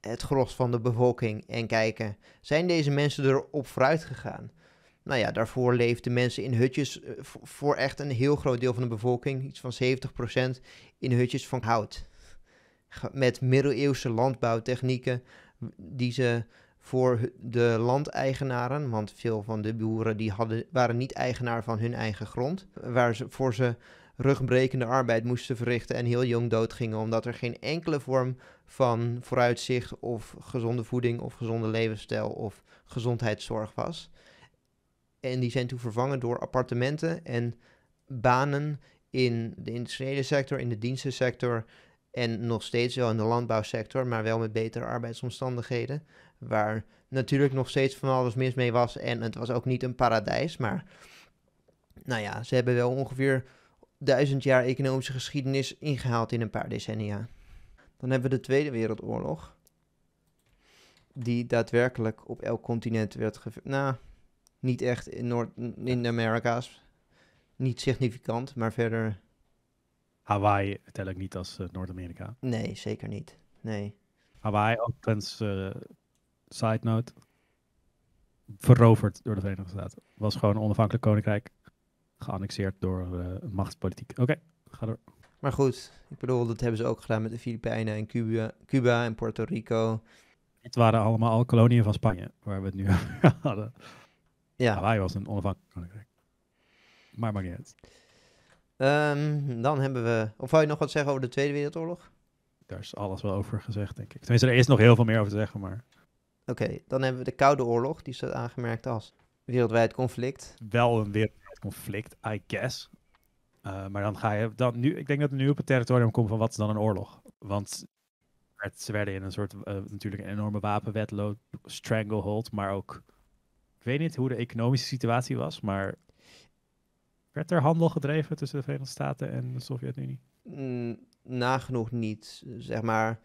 B: het gros van de bevolking. En kijken, zijn deze mensen erop vooruit gegaan? Nou ja, daarvoor leefden mensen in hutjes eh, voor echt een heel groot deel van de bevolking, iets van 70%, in hutjes van hout. Met middeleeuwse landbouwtechnieken die ze voor de landeigenaren, want veel van de boeren die hadden, waren niet eigenaar van hun eigen grond, waar ze voor ze rugbrekende arbeid moesten verrichten en heel jong doodgingen omdat er geen enkele vorm van vooruitzicht of gezonde voeding of gezonde levensstijl of gezondheidszorg was. En die zijn toen vervangen door appartementen en banen in de industriële sector, in de dienstensector en nog steeds wel in de landbouwsector, maar wel met betere arbeidsomstandigheden. Waar natuurlijk nog steeds van alles mis mee was. En het was ook niet een paradijs. Maar nou ja, ze hebben wel ongeveer duizend jaar economische geschiedenis ingehaald in een paar decennia. Dan hebben we de Tweede Wereldoorlog. Die daadwerkelijk op elk continent werd gevoerd. Nou, niet echt in, Noord in de Amerika's. Niet significant, maar verder.
A: Hawaii tel ik niet als eh, Noord-Amerika. Nee,
B: zeker niet. Nee.
A: Hawaii, tens, uh, eh, side note, veroverd door de Verenigde Staten. Was gewoon een onafhankelijk koninkrijk, geannexeerd door eh, machtspolitiek.
B: Oké, ga door. Maar goed, ik bedoel, dat hebben ze ook gedaan met de Filipijnen en Cuba, Cuba en Puerto Rico.
A: Het waren allemaal al koloniën van Spanje, waar we het nu
B: hadden. Ja. Hawaii was een onafhankelijk koninkrijk. Maar maakt niet uit. Ehm, dan hebben we... Of wou je nog wat zeggen over de Tweede Wereldoorlog?
A: Daar is alles wel over gezegd, denk ik. Tenminste, er is nog heel veel meer over te zeggen, maar...
B: Oké, dan hebben we de Koude Oorlog, die staat aangemerkt als
A: wereldwijd conflict. Wel een wereldwijd conflict, I guess. Eh, maar dan ga je dan nu, ik denk dat we nu op het territorium komen van wat is dan een oorlog? Want het, ze werden in een soort, eh, natuurlijk een enorme wapenwetloop, stranglehold, maar ook, ik weet niet hoe de economische situatie was, maar werd er handel gedreven tussen de Verenigde Staten en de Sovjet-Unie? Mm, nagenoeg niet,
B: zeg maar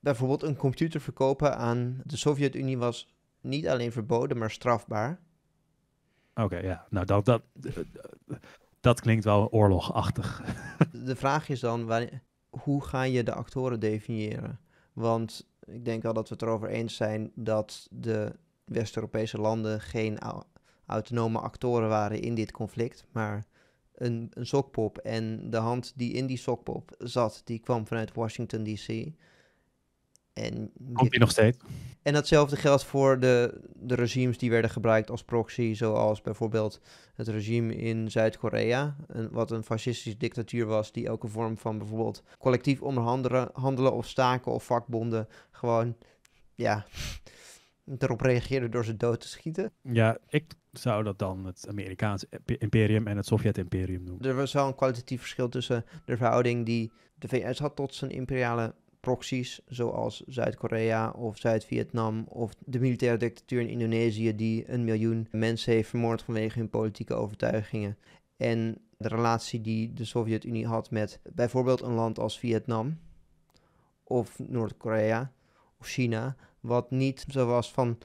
B: Bijvoorbeeld een computer verkopen aan de Sovjet-Unie was niet alleen verboden, maar strafbaar.
A: Oké, ja. Nou, dat, dat, dat klinkt wel oorlogachtig.
B: De vraag is dan, waar, hoe ga je de actoren definiëren? Want ik denk wel dat we het erover eens zijn dat de West-Europese landen geen autonome actoren waren in dit conflict, maar een, een sokpop. En de hand die in die sokpop zat, die kwam vanuit Washington DC. En Komt die nog steeds. En datzelfde geldt voor de, de regimes die werden gebruikt als proxy, zoals bijvoorbeeld het regime in Zuid-Korea, wat een fascistische dictatuur was, die elke vorm van bijvoorbeeld collectief onderhandelen of staken of vakbonden gewoon, ja, erop reageerde door ze dood te schieten.
A: Ja, ik zou dat dan het Amerikaans imperium en het Sovjet-imperium noemen.
B: Er was wel een kwalitatief verschil tussen de verhouding die de VS had tot zijn imperiale proxies zoals Zuid-Korea of Zuid-Vietnam of de militaire dictatuur in Indonesië die een miljoen mensen heeft vermoord vanwege hun politieke overtuigingen. En de relatie die de Sovjet-Unie had met bijvoorbeeld een land als Vietnam of Noord-Korea of China, wat niet zo was van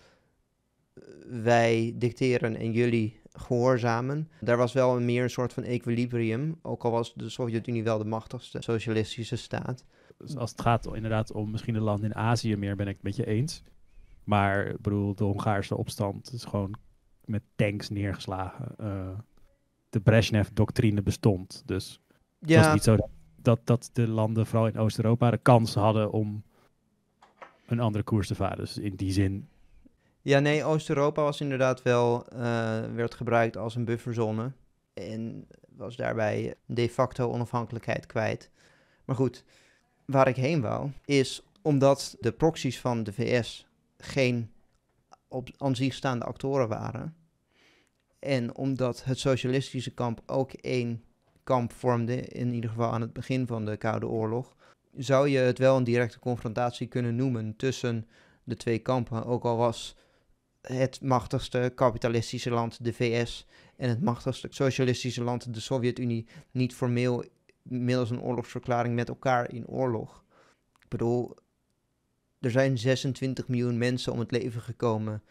B: eh, wij dicteren en jullie gehoorzamen. Daar was wel meer een soort van equilibrium, ook al was de Sovjet-Unie wel de machtigste socialistische staat
A: dus als het gaat inderdaad om misschien de land in Azië meer, ben ik het met je eens. Maar ik bedoel, de Hongaarse opstand is gewoon met tanks neergeslagen. Eh, de Brezhnev-doctrine bestond. Dus was niet zo dat, dat de landen, vooral in Oost-Europa, de kans hadden om een andere koers te varen. Dus in die zin.
B: Ja, nee, Oost-Europa was inderdaad wel, eh, werd gebruikt als een bufferzone. En was daarbij de facto onafhankelijkheid kwijt. Maar goed, waar ik heen wou, is omdat de proxies van de VS geen op aan zich staande actoren waren. En omdat het socialistische kamp ook één kamp vormde, in ieder geval aan het begin van de Koude Oorlog, zou je het wel een directe confrontatie kunnen noemen tussen de twee kampen, ook al was het machtigste kapitalistische land de VS en het machtigste socialistische land de Sovjet-Unie niet formeel middels een oorlogsverklaring met elkaar in oorlog. Ik bedoel, er zijn 26 miljoen mensen om het leven gekomen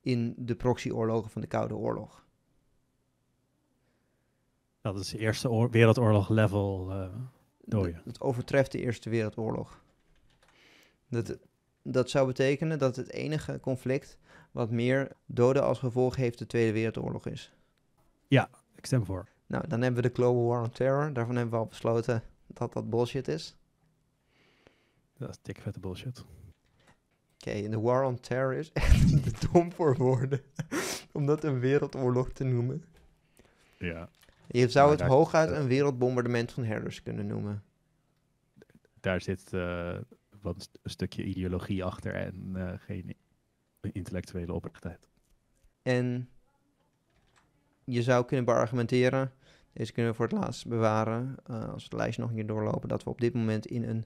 B: in de proxyoorlogen van de Koude Oorlog.
A: Dat is de Eerste Wereldoorlog-level uh, eh, door je.
B: Dat, overtreft de Eerste Wereldoorlog. Dat, dat zou betekenen dat het enige conflict wat meer doden als gevolg heeft de Tweede Wereldoorlog is.
A: Ja, ik stem voor.
B: Nou, dan hebben we de Global War on Terror. Daarvan hebben we al besloten dat dat bullshit is. Dat is dikke vette bullshit. Oké, okay, de War on Terror is echt de dom voor woorden. om dat een wereldoorlog te noemen. Ja. Je zou het hooguit eh, een wereldbombardement van herders kunnen noemen.
A: Daar zit eh, wat een, stukje ideologie achter en eh, geen intellectuele oprechtheid.
B: En je zou kunnen argumenteren. Deze kunnen we voor het laatst bewaren, eh, als we het lijst nog een doorlopen, dat we op dit moment in een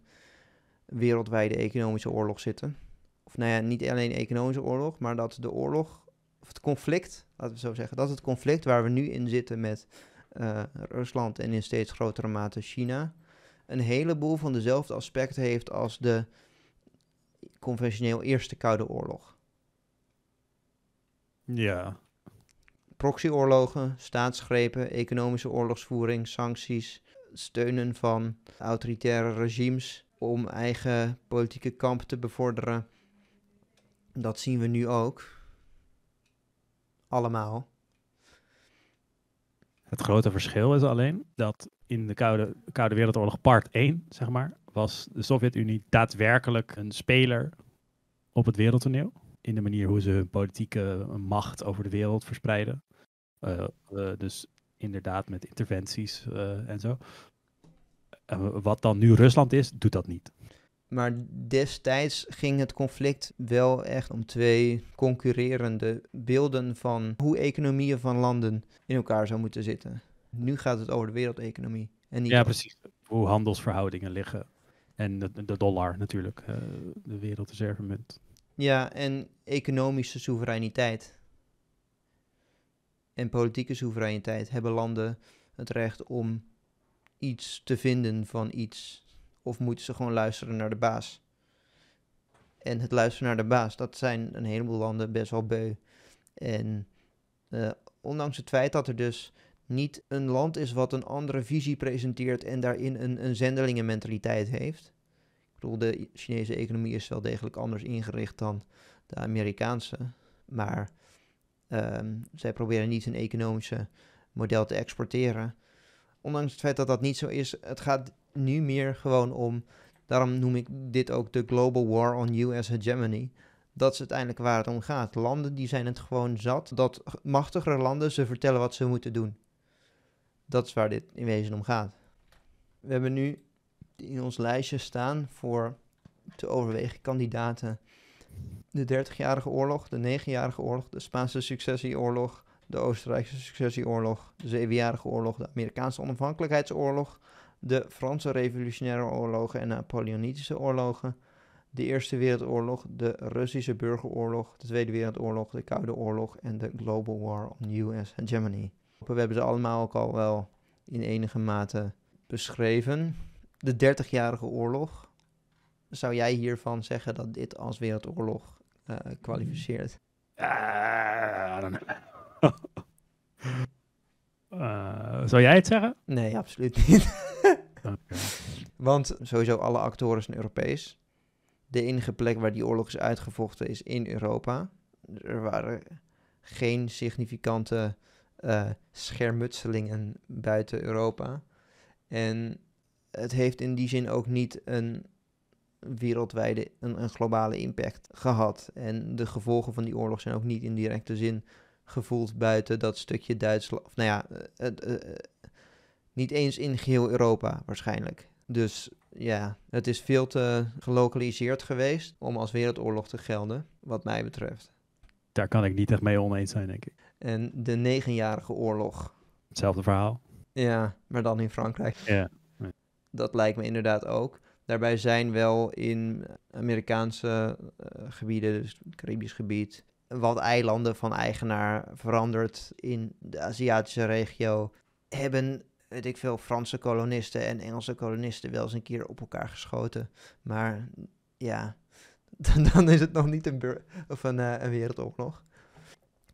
B: wereldwijde economische oorlog zitten. Of nou ja, niet alleen economische oorlog, maar dat de oorlog, of het conflict, laten we zo zeggen, dat het conflict waar we nu in zitten met eh, Rusland en in steeds grotere mate China, een heleboel van dezelfde aspecten heeft als de conventioneel Eerste Koude Oorlog. Ja, proxyoorlogen, staatsgrepen, economische oorlogsvoering, sancties, steunen van autoritaire regimes om eigen politieke kamp te bevorderen. Dat zien we nu ook. Allemaal.
A: Het grote verschil is alleen dat in de Koude, Koude Wereldoorlog Part 1, zeg maar, was de Sovjet-Unie daadwerkelijk een speler op het wereldtoneel. In de manier hoe ze hun politieke macht over de wereld verspreiden. Eh, eh, dus inderdaad met interventies eh, en zo. wat dan nu Rusland is, doet dat niet.
B: Maar destijds ging het conflict wel echt om twee concurrerende beelden van hoe economieën van landen in elkaar zou moeten zitten. Nu gaat het over de wereldeconomie. En
A: ja, precies. Hoe handelsverhoudingen liggen. En de, de dollar natuurlijk, uh, de wereldreservemunt.
B: Ja, en economische soevereiniteit en politieke soevereiniteit hebben landen het recht om iets te vinden van iets? Of moeten ze gewoon luisteren naar de baas? En het luisteren naar de baas, dat zijn een heleboel landen best wel beu. En eh, ondanks het feit dat er dus niet een land is wat een andere visie presenteert en daarin een, een zendelingenmentaliteit heeft. Ik bedoel, de Chinese economie is wel degelijk anders ingericht dan de Amerikaanse. Maar Ehm, zij proberen niet hun economische model te exporteren. Ondanks het feit dat dat niet zo is, het gaat nu meer gewoon om. Daarom noem ik dit ook de Global War on US Hegemony. Dat is uiteindelijk waar het om gaat. Landen die zijn het gewoon zat dat machtigere landen ze vertellen wat ze moeten doen. Dat is waar dit in wezen om gaat. We hebben nu in ons lijstje staan voor te overwegen kandidaten de Dertigjarige Oorlog, de Negenjarige Oorlog, de Spaanse Successieoorlog, de Oostenrijkse Successieoorlog, de Zevenjarige Oorlog, de Amerikaanse Onafhankelijkheidsoorlog, de Franse Revolutionaire Oorlogen en Napoleonitische Oorlogen, de Eerste Wereldoorlog, de Russische Burgeroorlog, de Tweede Wereldoorlog, de Koude Oorlog en de Global War on US Germany. We hebben ze allemaal ook al wel in enige mate beschreven. De Dertigjarige Oorlog. Zou jij hiervan zeggen dat dit als wereldoorlog eh, kwalificeert? Eh, eh, zou jij het zeggen? Nee, absoluut niet. Want sowieso alle actoren zijn Europees. De enige plek waar die oorlog is uitgevochten is in Europa. Er waren geen significante uh, schermutselingen buiten Europa. En het heeft in die zin ook niet een wereldwijde, een, een, globale impact gehad. En de gevolgen van die oorlog zijn ook niet in directe zin gevoeld buiten dat stukje Duitsland. Nou ja, eh, eh, niet eens in geheel Europa waarschijnlijk. Dus ja, het is veel te gelokaliseerd geweest om als wereldoorlog te gelden, wat mij betreft.
A: Daar kan ik niet echt mee oneens zijn, denk ik.
B: En de negenjarige oorlog.
A: Hetzelfde verhaal.
B: Ja, maar dan in Frankrijk. Ja. Dat lijkt me inderdaad ook. Daarbij zijn wel in Amerikaanse eh, gebieden, dus het Caribisch gebied, wat eilanden van eigenaar veranderd in de Aziatische regio. Hebben, weet ik veel, Franse kolonisten en Engelse kolonisten wel eens een keer op elkaar geschoten. Maar ja, dan, is het nog niet een, of een, eh, een wereldoorlog.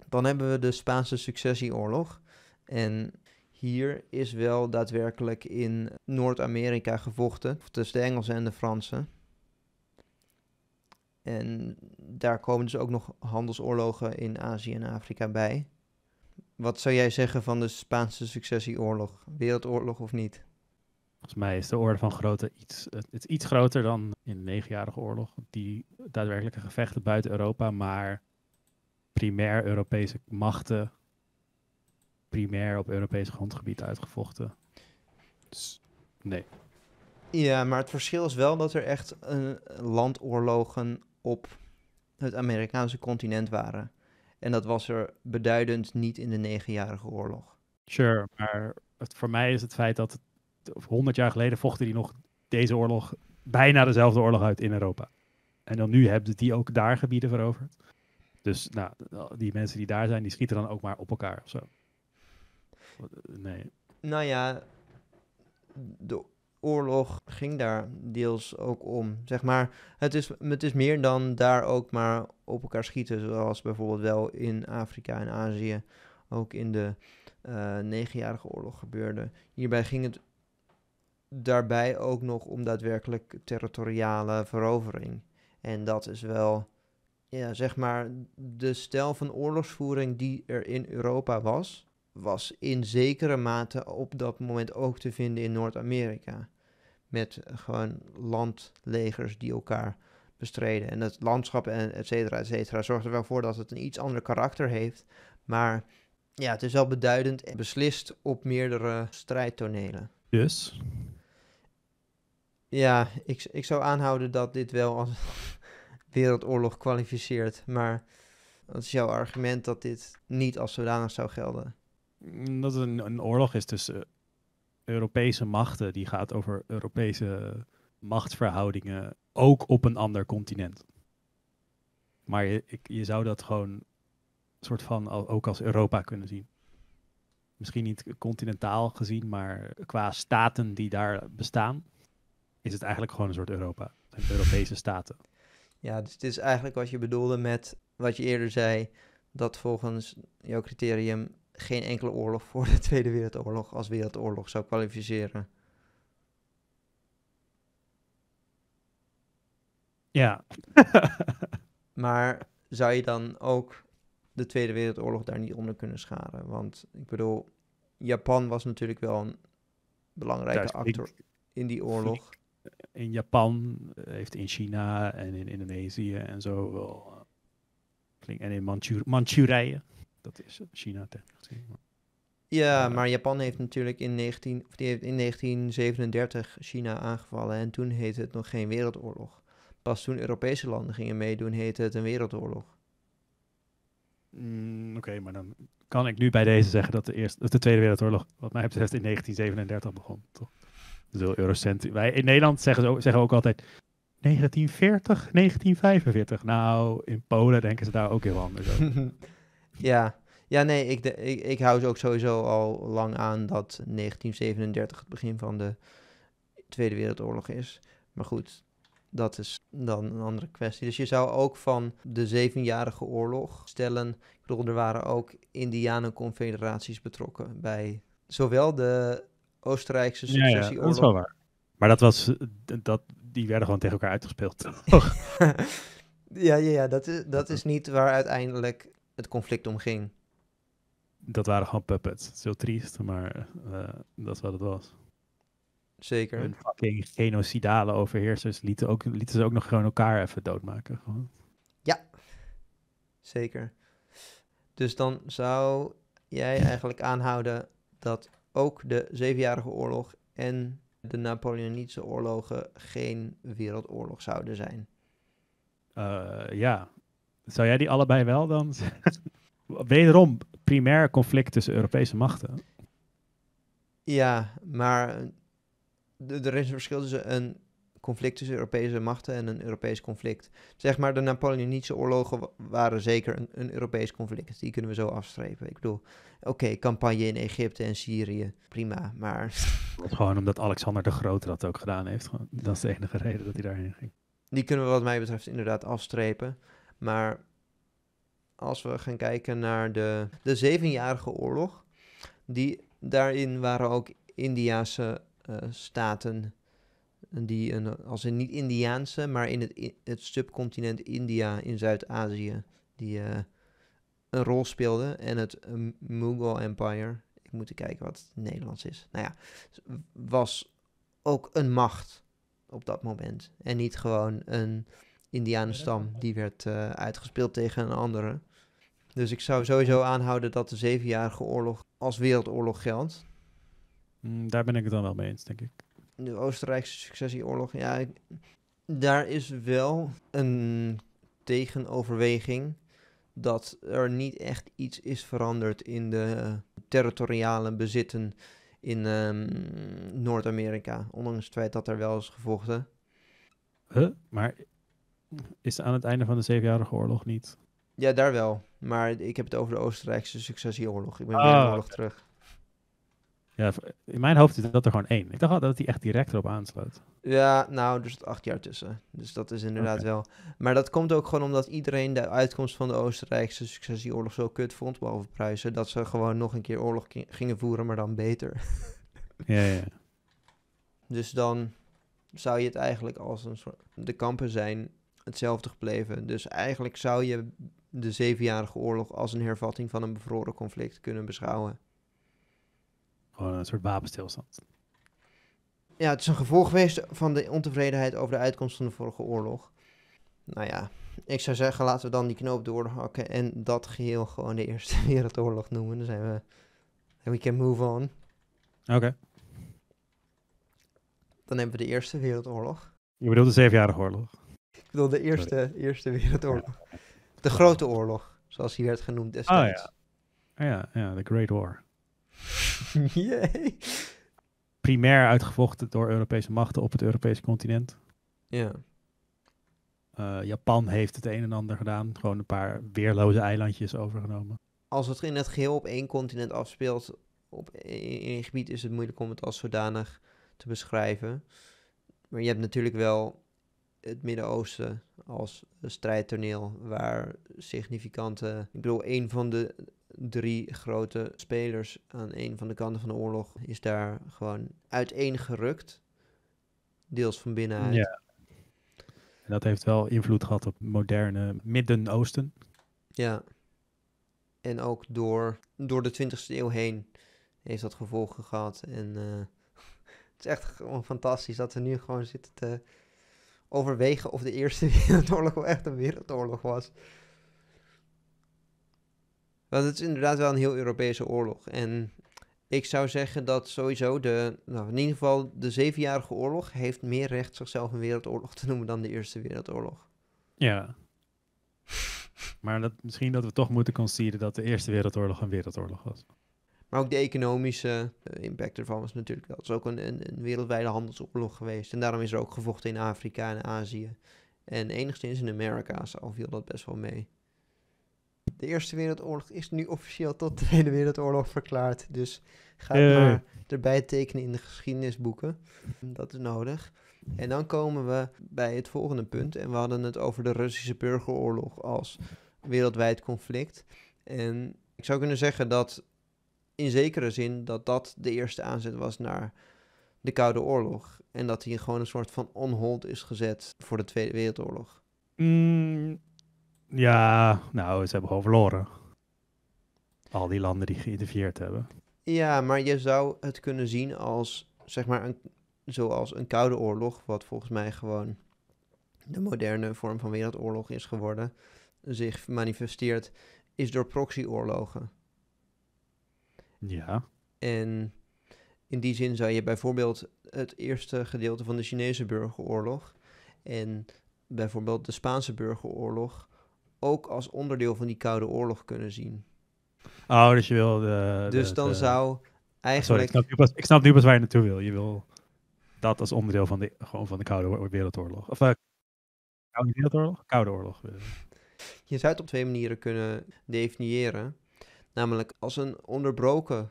B: Dan hebben we de Spaanse successieoorlog. En hier is wel daadwerkelijk in Noord-Amerika gevochten. Tussen de Engelsen en de Fransen. En daar komen dus ook nog handelsoorlogen in Azië en Afrika bij. Wat zou jij zeggen van de Spaanse successieoorlog?
A: Wereldoorlog of niet? Volgens mij is de orde van grootte iets, het is iets groter dan in de negenjarige oorlog. Die daadwerkelijke gevechten buiten Europa, maar primair Europese machten primair op Europees grondgebied uitgevochten. Dus, nee.
B: Ja, maar het verschil is wel dat er echt landoorlogen op het Amerikaanse continent waren. En dat was er beduidend niet in de Negenjarige Oorlog.
A: Sure, maar voor mij is het feit dat honderd 100 jaar geleden vochten die nog deze oorlog, bijna dezelfde oorlog uit in Europa. En dan nu hebben die ook daar gebieden veroverd. Dus nou, die mensen die daar zijn, die schieten dan ook maar op elkaar of zo. Nee.
B: Nou ja, de oorlog ging daar deels ook om. Zeg maar, het is, het is meer dan daar ook maar op elkaar schieten, zoals bijvoorbeeld wel in Afrika en Azië ook in de eh, negenjarige oorlog gebeurde. Hierbij ging het daarbij ook nog om daadwerkelijk territoriale verovering. En dat is wel, ja, zeg maar, de stijl van oorlogsvoering die er in Europa was, was in zekere mate op dat moment ook te vinden in Noord-Amerika. Met gewoon landlegers die elkaar bestreden. En het landschap en et cetera, et cetera, zorgt er wel voor dat het een iets ander karakter heeft. Maar ja, het is wel beduidend en beslist op meerdere strijdtonelen. Dus? Ja, ik, ik zou aanhouden dat dit wel als wereldoorlog kwalificeert. Maar wat is jouw argument dat dit niet als zodanig zou gelden?
A: Mm, dat het een, een oorlog is tussen Europese machten. Die gaat over Europese machtsverhoudingen, ook op een ander continent. Maar je, ik, je zou dat gewoon soort van ook als Europa kunnen zien. Misschien niet continentaal gezien, maar qua staten die daar bestaan, is het eigenlijk gewoon een soort Europa. Europese staten.
B: Ja, dus het is eigenlijk wat je bedoelde met wat je eerder zei, dat volgens jouw criterium geen enkele oorlog voor de Tweede Wereldoorlog als wereldoorlog zou kwalificeren. Ja. maar zou je dan ook de Tweede Wereldoorlog daar niet onder kunnen scharen? Want ik bedoel, Japan was natuurlijk wel een
A: belangrijke actor in die oorlog. In Japan eh, heeft in China en in Indonesië en zo wel. Eh, en in Manchur Manchurije. Dat is China ten
B: Ja, maar Japan heeft natuurlijk in, 19, of die heeft in 1937 China aangevallen en toen heette het nog geen wereldoorlog. Pas toen Europese landen gingen meedoen, heette het een wereldoorlog.
A: Mm, oké, maar dan kan ik nu bij deze zeggen dat de, eerste, de Tweede Wereldoorlog, wat mij betreft, in 1937 begon. Toch? Dus eurocent. Wij in Nederland zeggen, zeggen ook altijd 1940, 1945. Nou, in Polen denken ze daar ook heel anders over.
B: Ja, ja nee, ik, ik, ik hou ze ook sowieso al lang aan dat 1937 het begin van de Tweede Wereldoorlog is. Maar goed, dat is dan een andere kwestie. Dus je zou ook van de Zevenjarige Oorlog stellen. Ik bedoel, er waren ook Indianenconfederaties betrokken bij zowel de Oostenrijkse successieoorlog. Ja, dat is wel waar.
A: Maar dat was, dat, die werden gewoon tegen elkaar uitgespeeld.
B: ja, ja, ja dat, is, dat is niet waar uiteindelijk
A: het conflict omging. Dat waren gewoon puppets. Het is heel triest, maar eh, eh, dat is wat het was. Zeker. Hun fucking genocidale overheersers lieten, ook, lieten ze ook nog gewoon elkaar even doodmaken. Gewoon.
B: Ja, zeker. Dus dan zou jij eigenlijk aanhouden dat ook de Zevenjarige Oorlog en de Napoleonische oorlogen geen wereldoorlog
A: zouden zijn. Eh, ja, zou jij die allebei wel dan? Wederom, primair conflict tussen Europese machten.
B: Ja, maar eh, er is een verschil tussen een conflict tussen Europese machten en een Europees conflict. Zeg maar, de Napoleonische oorlogen waren zeker een, een Europees conflict. Dus die kunnen we zo afstrepen. Ik bedoel, oké, campagne in Egypte en Syrië, prima, maar...
A: Gewoon omdat Alexander de Grote dat ook gedaan heeft. Dat is de enige reden dat hij daarheen ging.
B: Die kunnen we wat mij betreft inderdaad afstrepen. Maar als we gaan kijken naar de, de Zevenjarige Oorlog, die, daarin waren ook Indiaanse eh, staten eh, die een, als een niet-Indiaanse, maar in het, het, subcontinent India in Zuid-Azië, die eh, een rol speelden. En het Mughal Empire, ik moet kijken wat het Nederlands is, nou ja, was ook een macht op dat moment. En niet gewoon een indianenstam die werd eh, uitgespeeld tegen een andere. Dus ik zou sowieso aanhouden dat de zevenjarige oorlog als wereldoorlog geldt.
A: Mm, daar ben ik het dan wel mee eens, denk ik.
B: De Oostenrijkse successieoorlog, ja, daar is wel een tegenoverweging dat er niet echt iets is veranderd in de territoriale bezitten in ehm, Noord-Amerika. Ondanks het feit dat er wel is gevochten.
A: Huh? Maar is aan het einde van de Zevenjarige Oorlog niet.
B: Ja, daar wel. Maar ik heb het over de Oostenrijkse successieoorlog. Ik ben ah. weer een oorlog terug.
A: Ja, in mijn hoofd is dat er gewoon één. Ik dacht altijd dat hij echt direct erop aansloot.
B: Ja, nou, er het acht jaar tussen. Dus dat is inderdaad wel. Maar dat komt ook gewoon omdat iedereen de uitkomst van de Oostenrijkse successieoorlog zo kut vond, behalve Pruisen, dat ze gewoon nog een keer oorlog gingen voeren, maar dan beter.
A: ja, ja.
B: Dus dan zou je het eigenlijk als een soort. De kampen zijn hetzelfde gebleven. Dus eigenlijk zou je de Zevenjarige Oorlog als een hervatting van een bevroren conflict kunnen beschouwen. Gewoon een soort
A: wapenstilstand.
B: Ja, het is een gevolg geweest van de ontevredenheid over de uitkomst van de vorige oorlog. Nou ja, ik zou zeggen, laten we dan die knoop doorhakken en dat geheel gewoon de Eerste Wereldoorlog noemen. Dan zijn we. We can move on. Oké. Dan hebben we de Eerste Wereldoorlog.
A: Je bedoelt de Zevenjarige Oorlog?
B: bedoel de Eerste, eerste Wereldoorlog. De Grote Oorlog, zoals die werd genoemd oh, destijds.
A: Oh ja, ja, ja de Great War. Jee. Primair uitgevochten door Europese machten op het Europese continent. Ja. Eh, Japan heeft het een en ander gedaan. Gewoon een paar weerloze eilandjes overgenomen.
B: Als het in het geheel op één continent afspeelt, op e-, één, gebied, is het moeilijk om het als zodanig te beschrijven. Maar je hebt natuurlijk wel het Midden-Oosten als strijdtoneel waar significante. Ik bedoel, een van de drie grote spelers aan een van de kanten van de oorlog is daar gewoon gerukt, Deels van binnenuit. Ja.
A: En dat heeft wel invloed gehad op moderne Midden-Oosten.
B: Ja. En ook door, door de 20e eeuw heen heeft dat gevolgen gehad. En eh, het is echt gewoon fantastisch dat we nu gewoon zitten te overwegen of de Eerste Wereldoorlog wel echt een wereldoorlog was. Want het is inderdaad wel een heel Europese oorlog. En ik zou zeggen dat sowieso de, nou in ieder geval de Zevenjarige Oorlog heeft meer recht zichzelf een wereldoorlog te noemen dan de Eerste Wereldoorlog.
A: Ja. maar dat, misschien dat we toch moeten concederen dat de Eerste Wereldoorlog een wereldoorlog was.
B: Maar ook de economische eh, impact ervan was natuurlijk. Dat is ook een, een, wereldwijde handelsoorlog geweest. En daarom is er ook gevochten in Afrika en Azië. En enigszins in Amerika al viel dat best wel mee. De Eerste Wereldoorlog is nu officieel tot de Tweede Wereldoorlog verklaard. Dus ga uh. maar erbij tekenen in de geschiedenisboeken. Dat is nodig. En dan komen we bij het volgende punt. En we hadden het over de Russische burgeroorlog als wereldwijd conflict. En ik zou kunnen zeggen dat in zekere zin dat dat de eerste aanzet was naar de Koude Oorlog. En dat hij gewoon een soort van onhold is gezet voor de Tweede Wereldoorlog.
A: Mm, ja, nou, ze hebben gewoon verloren. Al die landen die geïntervieerd hebben.
B: Ja, maar je zou het kunnen zien als, zeg maar, een, zoals een Koude Oorlog, wat volgens mij gewoon de moderne vorm van wereldoorlog is geworden, zich manifesteert, is door proxyoorlogen. Ja. En in die zin zou je bijvoorbeeld het eerste gedeelte van de Chinese burgeroorlog en bijvoorbeeld de Spaanse burgeroorlog ook als onderdeel van die Koude Oorlog kunnen zien.
A: Oh, dus je wil. De, dus dan zou ah, eigenlijk. Sorry, ik, snap nu pas, ik waar je naartoe wil. Je wil dat als onderdeel van de, gewoon van de Koude Wereldoorlog. Of uh, Koude Wereldoorlog? Koude Oorlog. Eh.
B: Je zou het op twee manieren kunnen definiëren. Namelijk als een onderbroken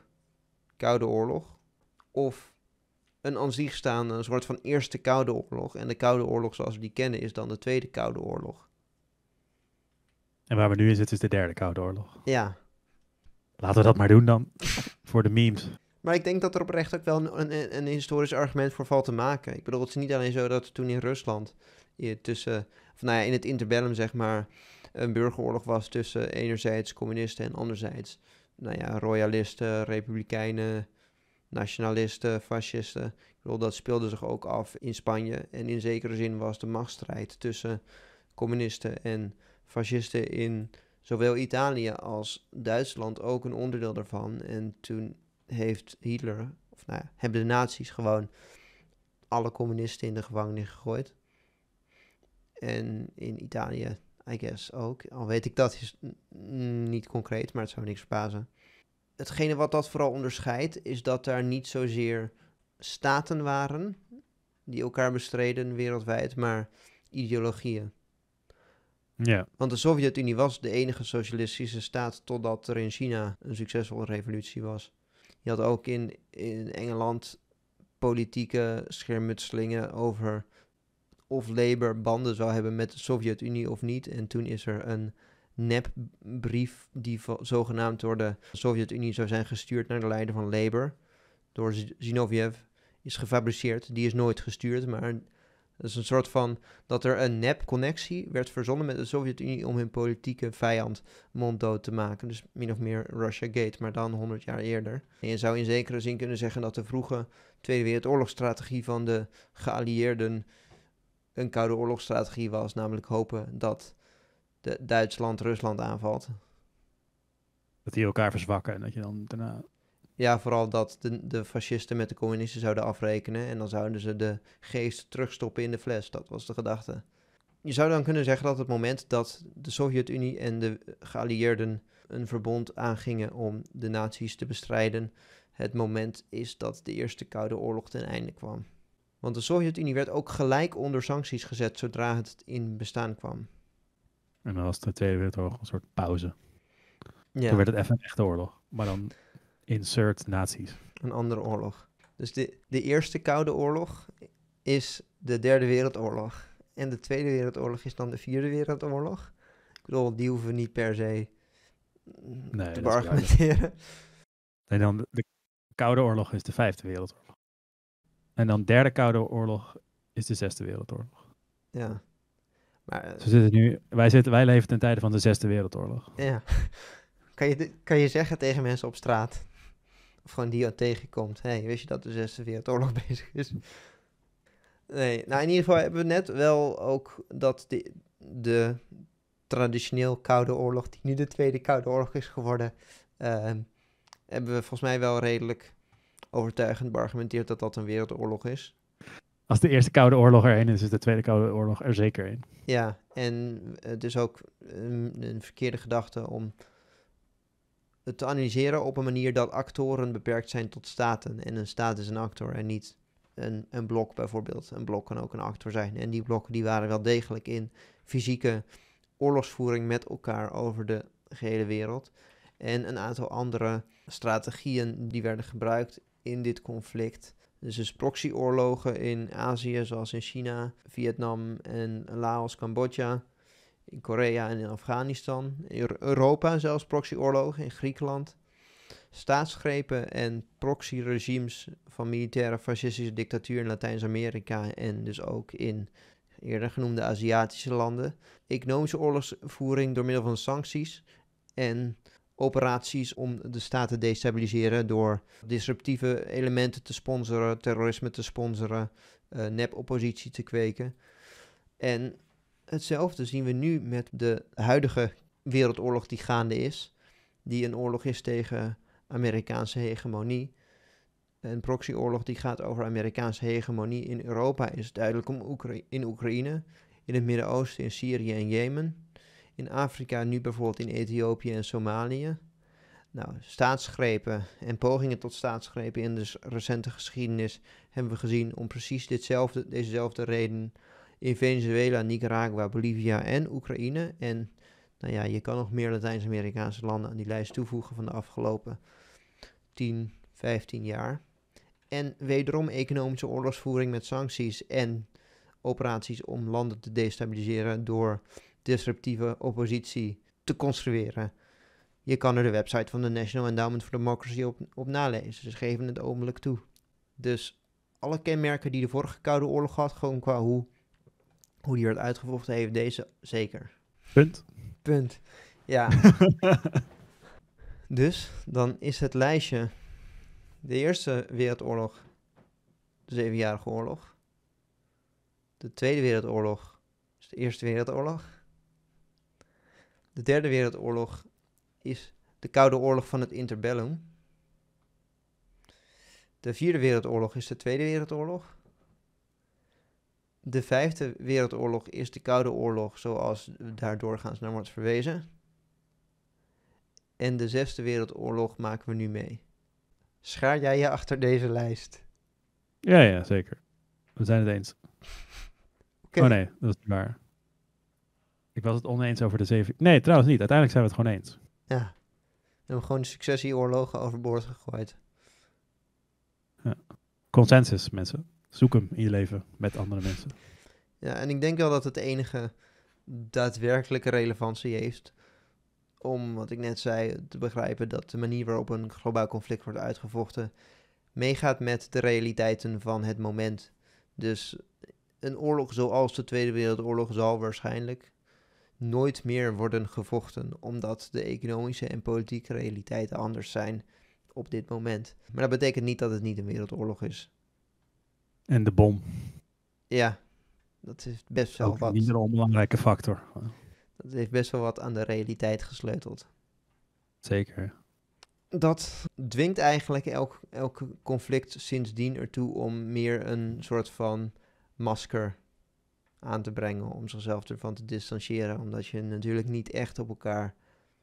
B: Koude Oorlog of een aan zich staande een soort van Eerste Koude Oorlog. En de Koude Oorlog zoals we die kennen is dan de Tweede Koude Oorlog.
A: En waar we nu in zitten is de Derde Koude Oorlog.
B: Ja. Laten we dat maar doen
A: dan, voor de memes.
B: Maar ik denk dat er oprecht ook wel een, een, een, historisch argument voor valt te maken. Ik bedoel, het is niet alleen zo dat toen in Rusland, tussen, of nou ja, in het interbellum zeg maar, een burgeroorlog was tussen enerzijds communisten en anderzijds, nou ja, royalisten, republikeinen, nationalisten, fascisten. Ik bedoel, dat speelde zich ook af in Spanje. En in zekere zin was de machtsstrijd tussen communisten en fascisten in zowel Italië als Duitsland ook een onderdeel daarvan. En toen heeft Hitler, of nou ja, hebben de nazi's gewoon alle communisten in de gevangenis gegooid. En in Italië I guess ook. Al weet ik dat is niet concreet, maar het zou niks verbazen. Hetgene wat dat vooral onderscheidt, is dat daar niet zozeer staten waren die elkaar bestreden wereldwijd, maar ideologieën. Ja. Want de Sovjet-Unie was de enige socialistische staat totdat er in China een succesvolle revolutie was. Je had ook in, in Engeland politieke schermutselingen over of Labour banden zou hebben met de Sovjet-Unie of niet. En toen is er een nepbrief die zogenaamd door de Sovjet-Unie zou zijn gestuurd naar de leider van Labour door Zinoviev is gefabriceerd. Die is nooit gestuurd, maar het is een soort van dat er een nep-connectie werd verzonnen met de Sovjet-Unie om hun politieke vijand monddood te maken. Dus min of meer Russia Gate, maar dan 100 jaar eerder. En je zou in zekere zin kunnen zeggen dat de vroege Tweede Wereldoorlogsstrategie van de geallieerden een koude oorlogsstrategie was, namelijk hopen dat de Duitsland Rusland aanvalt.
A: Dat die elkaar verzwakken en dat je dan daarna...
B: Ja, vooral dat de, de fascisten met de communisten zouden afrekenen en dan zouden ze de geest terugstoppen in de fles. Dat was de gedachte. Je zou dan kunnen zeggen dat het moment dat de Sovjet-Unie en de geallieerden een verbond aangingen om de nazi's te bestrijden, het moment is dat de Eerste Koude Oorlog ten einde kwam. Want de Sovjet-Unie werd ook gelijk onder sancties gezet zodra het in bestaan kwam.
A: En dan was de Tweede Wereldoorlog een soort pauze. Ja. Toen werd het even een echte oorlog. Maar dan insert nazi's.
B: Een andere oorlog. Dus de, de Eerste Koude Oorlog is de Derde Wereldoorlog. En de Tweede Wereldoorlog is dan de Vierde Wereldoorlog.
A: Ik bedoel, die hoeven we niet per se nee, te argumenteren. Nee, dan de Koude Oorlog is de Vijfde Wereldoorlog. En dan derde Koude Oorlog is de Zesde Wereldoorlog.
B: Ja. Maar, we eh, zitten nu,
A: wij, zitten, wij leven ten tijde van de Zesde Wereldoorlog.
B: Ja. Kan je, kan je zeggen tegen mensen op straat, of gewoon die je tegenkomt, hé, hey, wist je dat de Zesde Wereldoorlog bezig is? Nee, nou in ieder geval hebben we net wel ook dat de, de traditioneel Koude Oorlog, die nu de Tweede Koude Oorlog is geworden, ehm, hebben we volgens mij wel redelijk overtuigend beargumenteerd dat dat een wereldoorlog is.
A: Als de Eerste Koude Oorlog er een is, is de Tweede Koude Oorlog er zeker in.
B: Ja, en het is ook een, een verkeerde gedachte om het te analyseren op een manier dat actoren beperkt zijn tot staten. En een staat is een actor en niet een, een blok bijvoorbeeld. Een blok kan ook een actor zijn. En die blokken die waren wel degelijk in fysieke oorlogsvoering met elkaar over de gehele wereld. En een aantal andere strategieën die werden gebruikt in dit conflict. Dus, dus proxyoorlogen in Azië, zoals in China, Vietnam en Laos, Cambodja, in Korea en in Afghanistan. In Europa zelfs proxyoorlogen in Griekenland. Staatsgrepen en proxyregimes van militaire fascistische dictatuur in Latijns-Amerika en dus ook in eerder genoemde Aziatische landen. Economische oorlogsvoering door middel van sancties en operaties om de staat te destabiliseren door disruptieve elementen te sponsoren, terrorisme te sponsoren, uh, nep-oppositie te kweken. En hetzelfde zien we nu met de huidige wereldoorlog die gaande is, die een oorlog is tegen Amerikaanse hegemonie. Een proxyoorlog die gaat over Amerikaanse hegemonie in Europa is duidelijk om Oekra in Oekraïne, in het Midden-Oosten, in Syrië en Jemen in Afrika, nu bijvoorbeeld in Ethiopië en Somalië. Nou, staatsgrepen en pogingen tot staatsgrepen in de recente geschiedenis hebben we gezien om precies ditzelfde, dezezelfde reden in Venezuela, Nicaragua, Bolivia en Oekraïne. En nou ja, je kan nog meer Latijns-Amerikaanse landen aan die lijst toevoegen van de afgelopen 10, 15 jaar. En wederom economische oorlogsvoering met sancties en operaties om landen te destabiliseren door disruptieve oppositie te construeren. Je kan er de website van de National Endowment for Democracy op, op nalezen. Ze geven het openlijk toe. Dus alle kenmerken die de vorige Koude Oorlog had, gewoon qua hoe, hoe die werd uitgevochten, heeft deze zeker. Punt. Punt. Ja. dus dan is het lijstje de Eerste Wereldoorlog, de Zevenjarige Oorlog. De Tweede Wereldoorlog de Eerste Wereldoorlog. De derde wereldoorlog is de Koude Oorlog van het interbellum. De Vierde Wereldoorlog is de Tweede Wereldoorlog. De Vijfde Wereldoorlog is de Koude Oorlog, zoals daar doorgaans naar wordt verwezen. En de Zesde Wereldoorlog maken we nu mee. Schaar jij je achter deze lijst?
A: Ja, ja, zeker. We zijn het eens. Oh nee, dat is niet waar. Ik was het oneens over de zeven. Nee, trouwens niet. Uiteindelijk zijn we het gewoon eens. Ja.
B: We hebben gewoon de successieoorlogen overboord gegooid.
A: Ja. Consensus, mensen. Zoek hem in je leven met andere mensen.
B: Ja, en ik denk wel dat het enige daadwerkelijke relevantie heeft om, wat ik net zei, te begrijpen dat de manier waarop een globaal conflict wordt uitgevochten meegaat met de realiteiten van het moment. Dus een oorlog zoals de Tweede Wereldoorlog zal waarschijnlijk nooit meer worden gevochten, omdat de economische en politieke realiteiten anders zijn op dit moment. Maar dat betekent niet dat het niet een wereldoorlog
A: is. En de bom.
B: Ja, dat is best wel Ook wat. Niet
A: een belangrijke factor.
B: Dat heeft best wel wat aan de realiteit gesleuteld. Zeker. Dat dwingt eigenlijk elk, elk conflict sindsdien ertoe om meer een soort van masker aan te brengen om zichzelf ervan te distancieren. Omdat je natuurlijk niet echt op elkaar.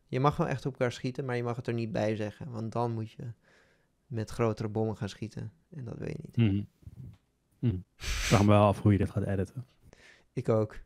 B: Je mag wel echt op elkaar schieten, maar je mag het er niet bij zeggen. Want dan moet je met grotere bommen gaan schieten. En dat weet
A: je niet. Mm. Mm. Ik vraag me wel af hoe je dit gaat editen.
B: Ik ook.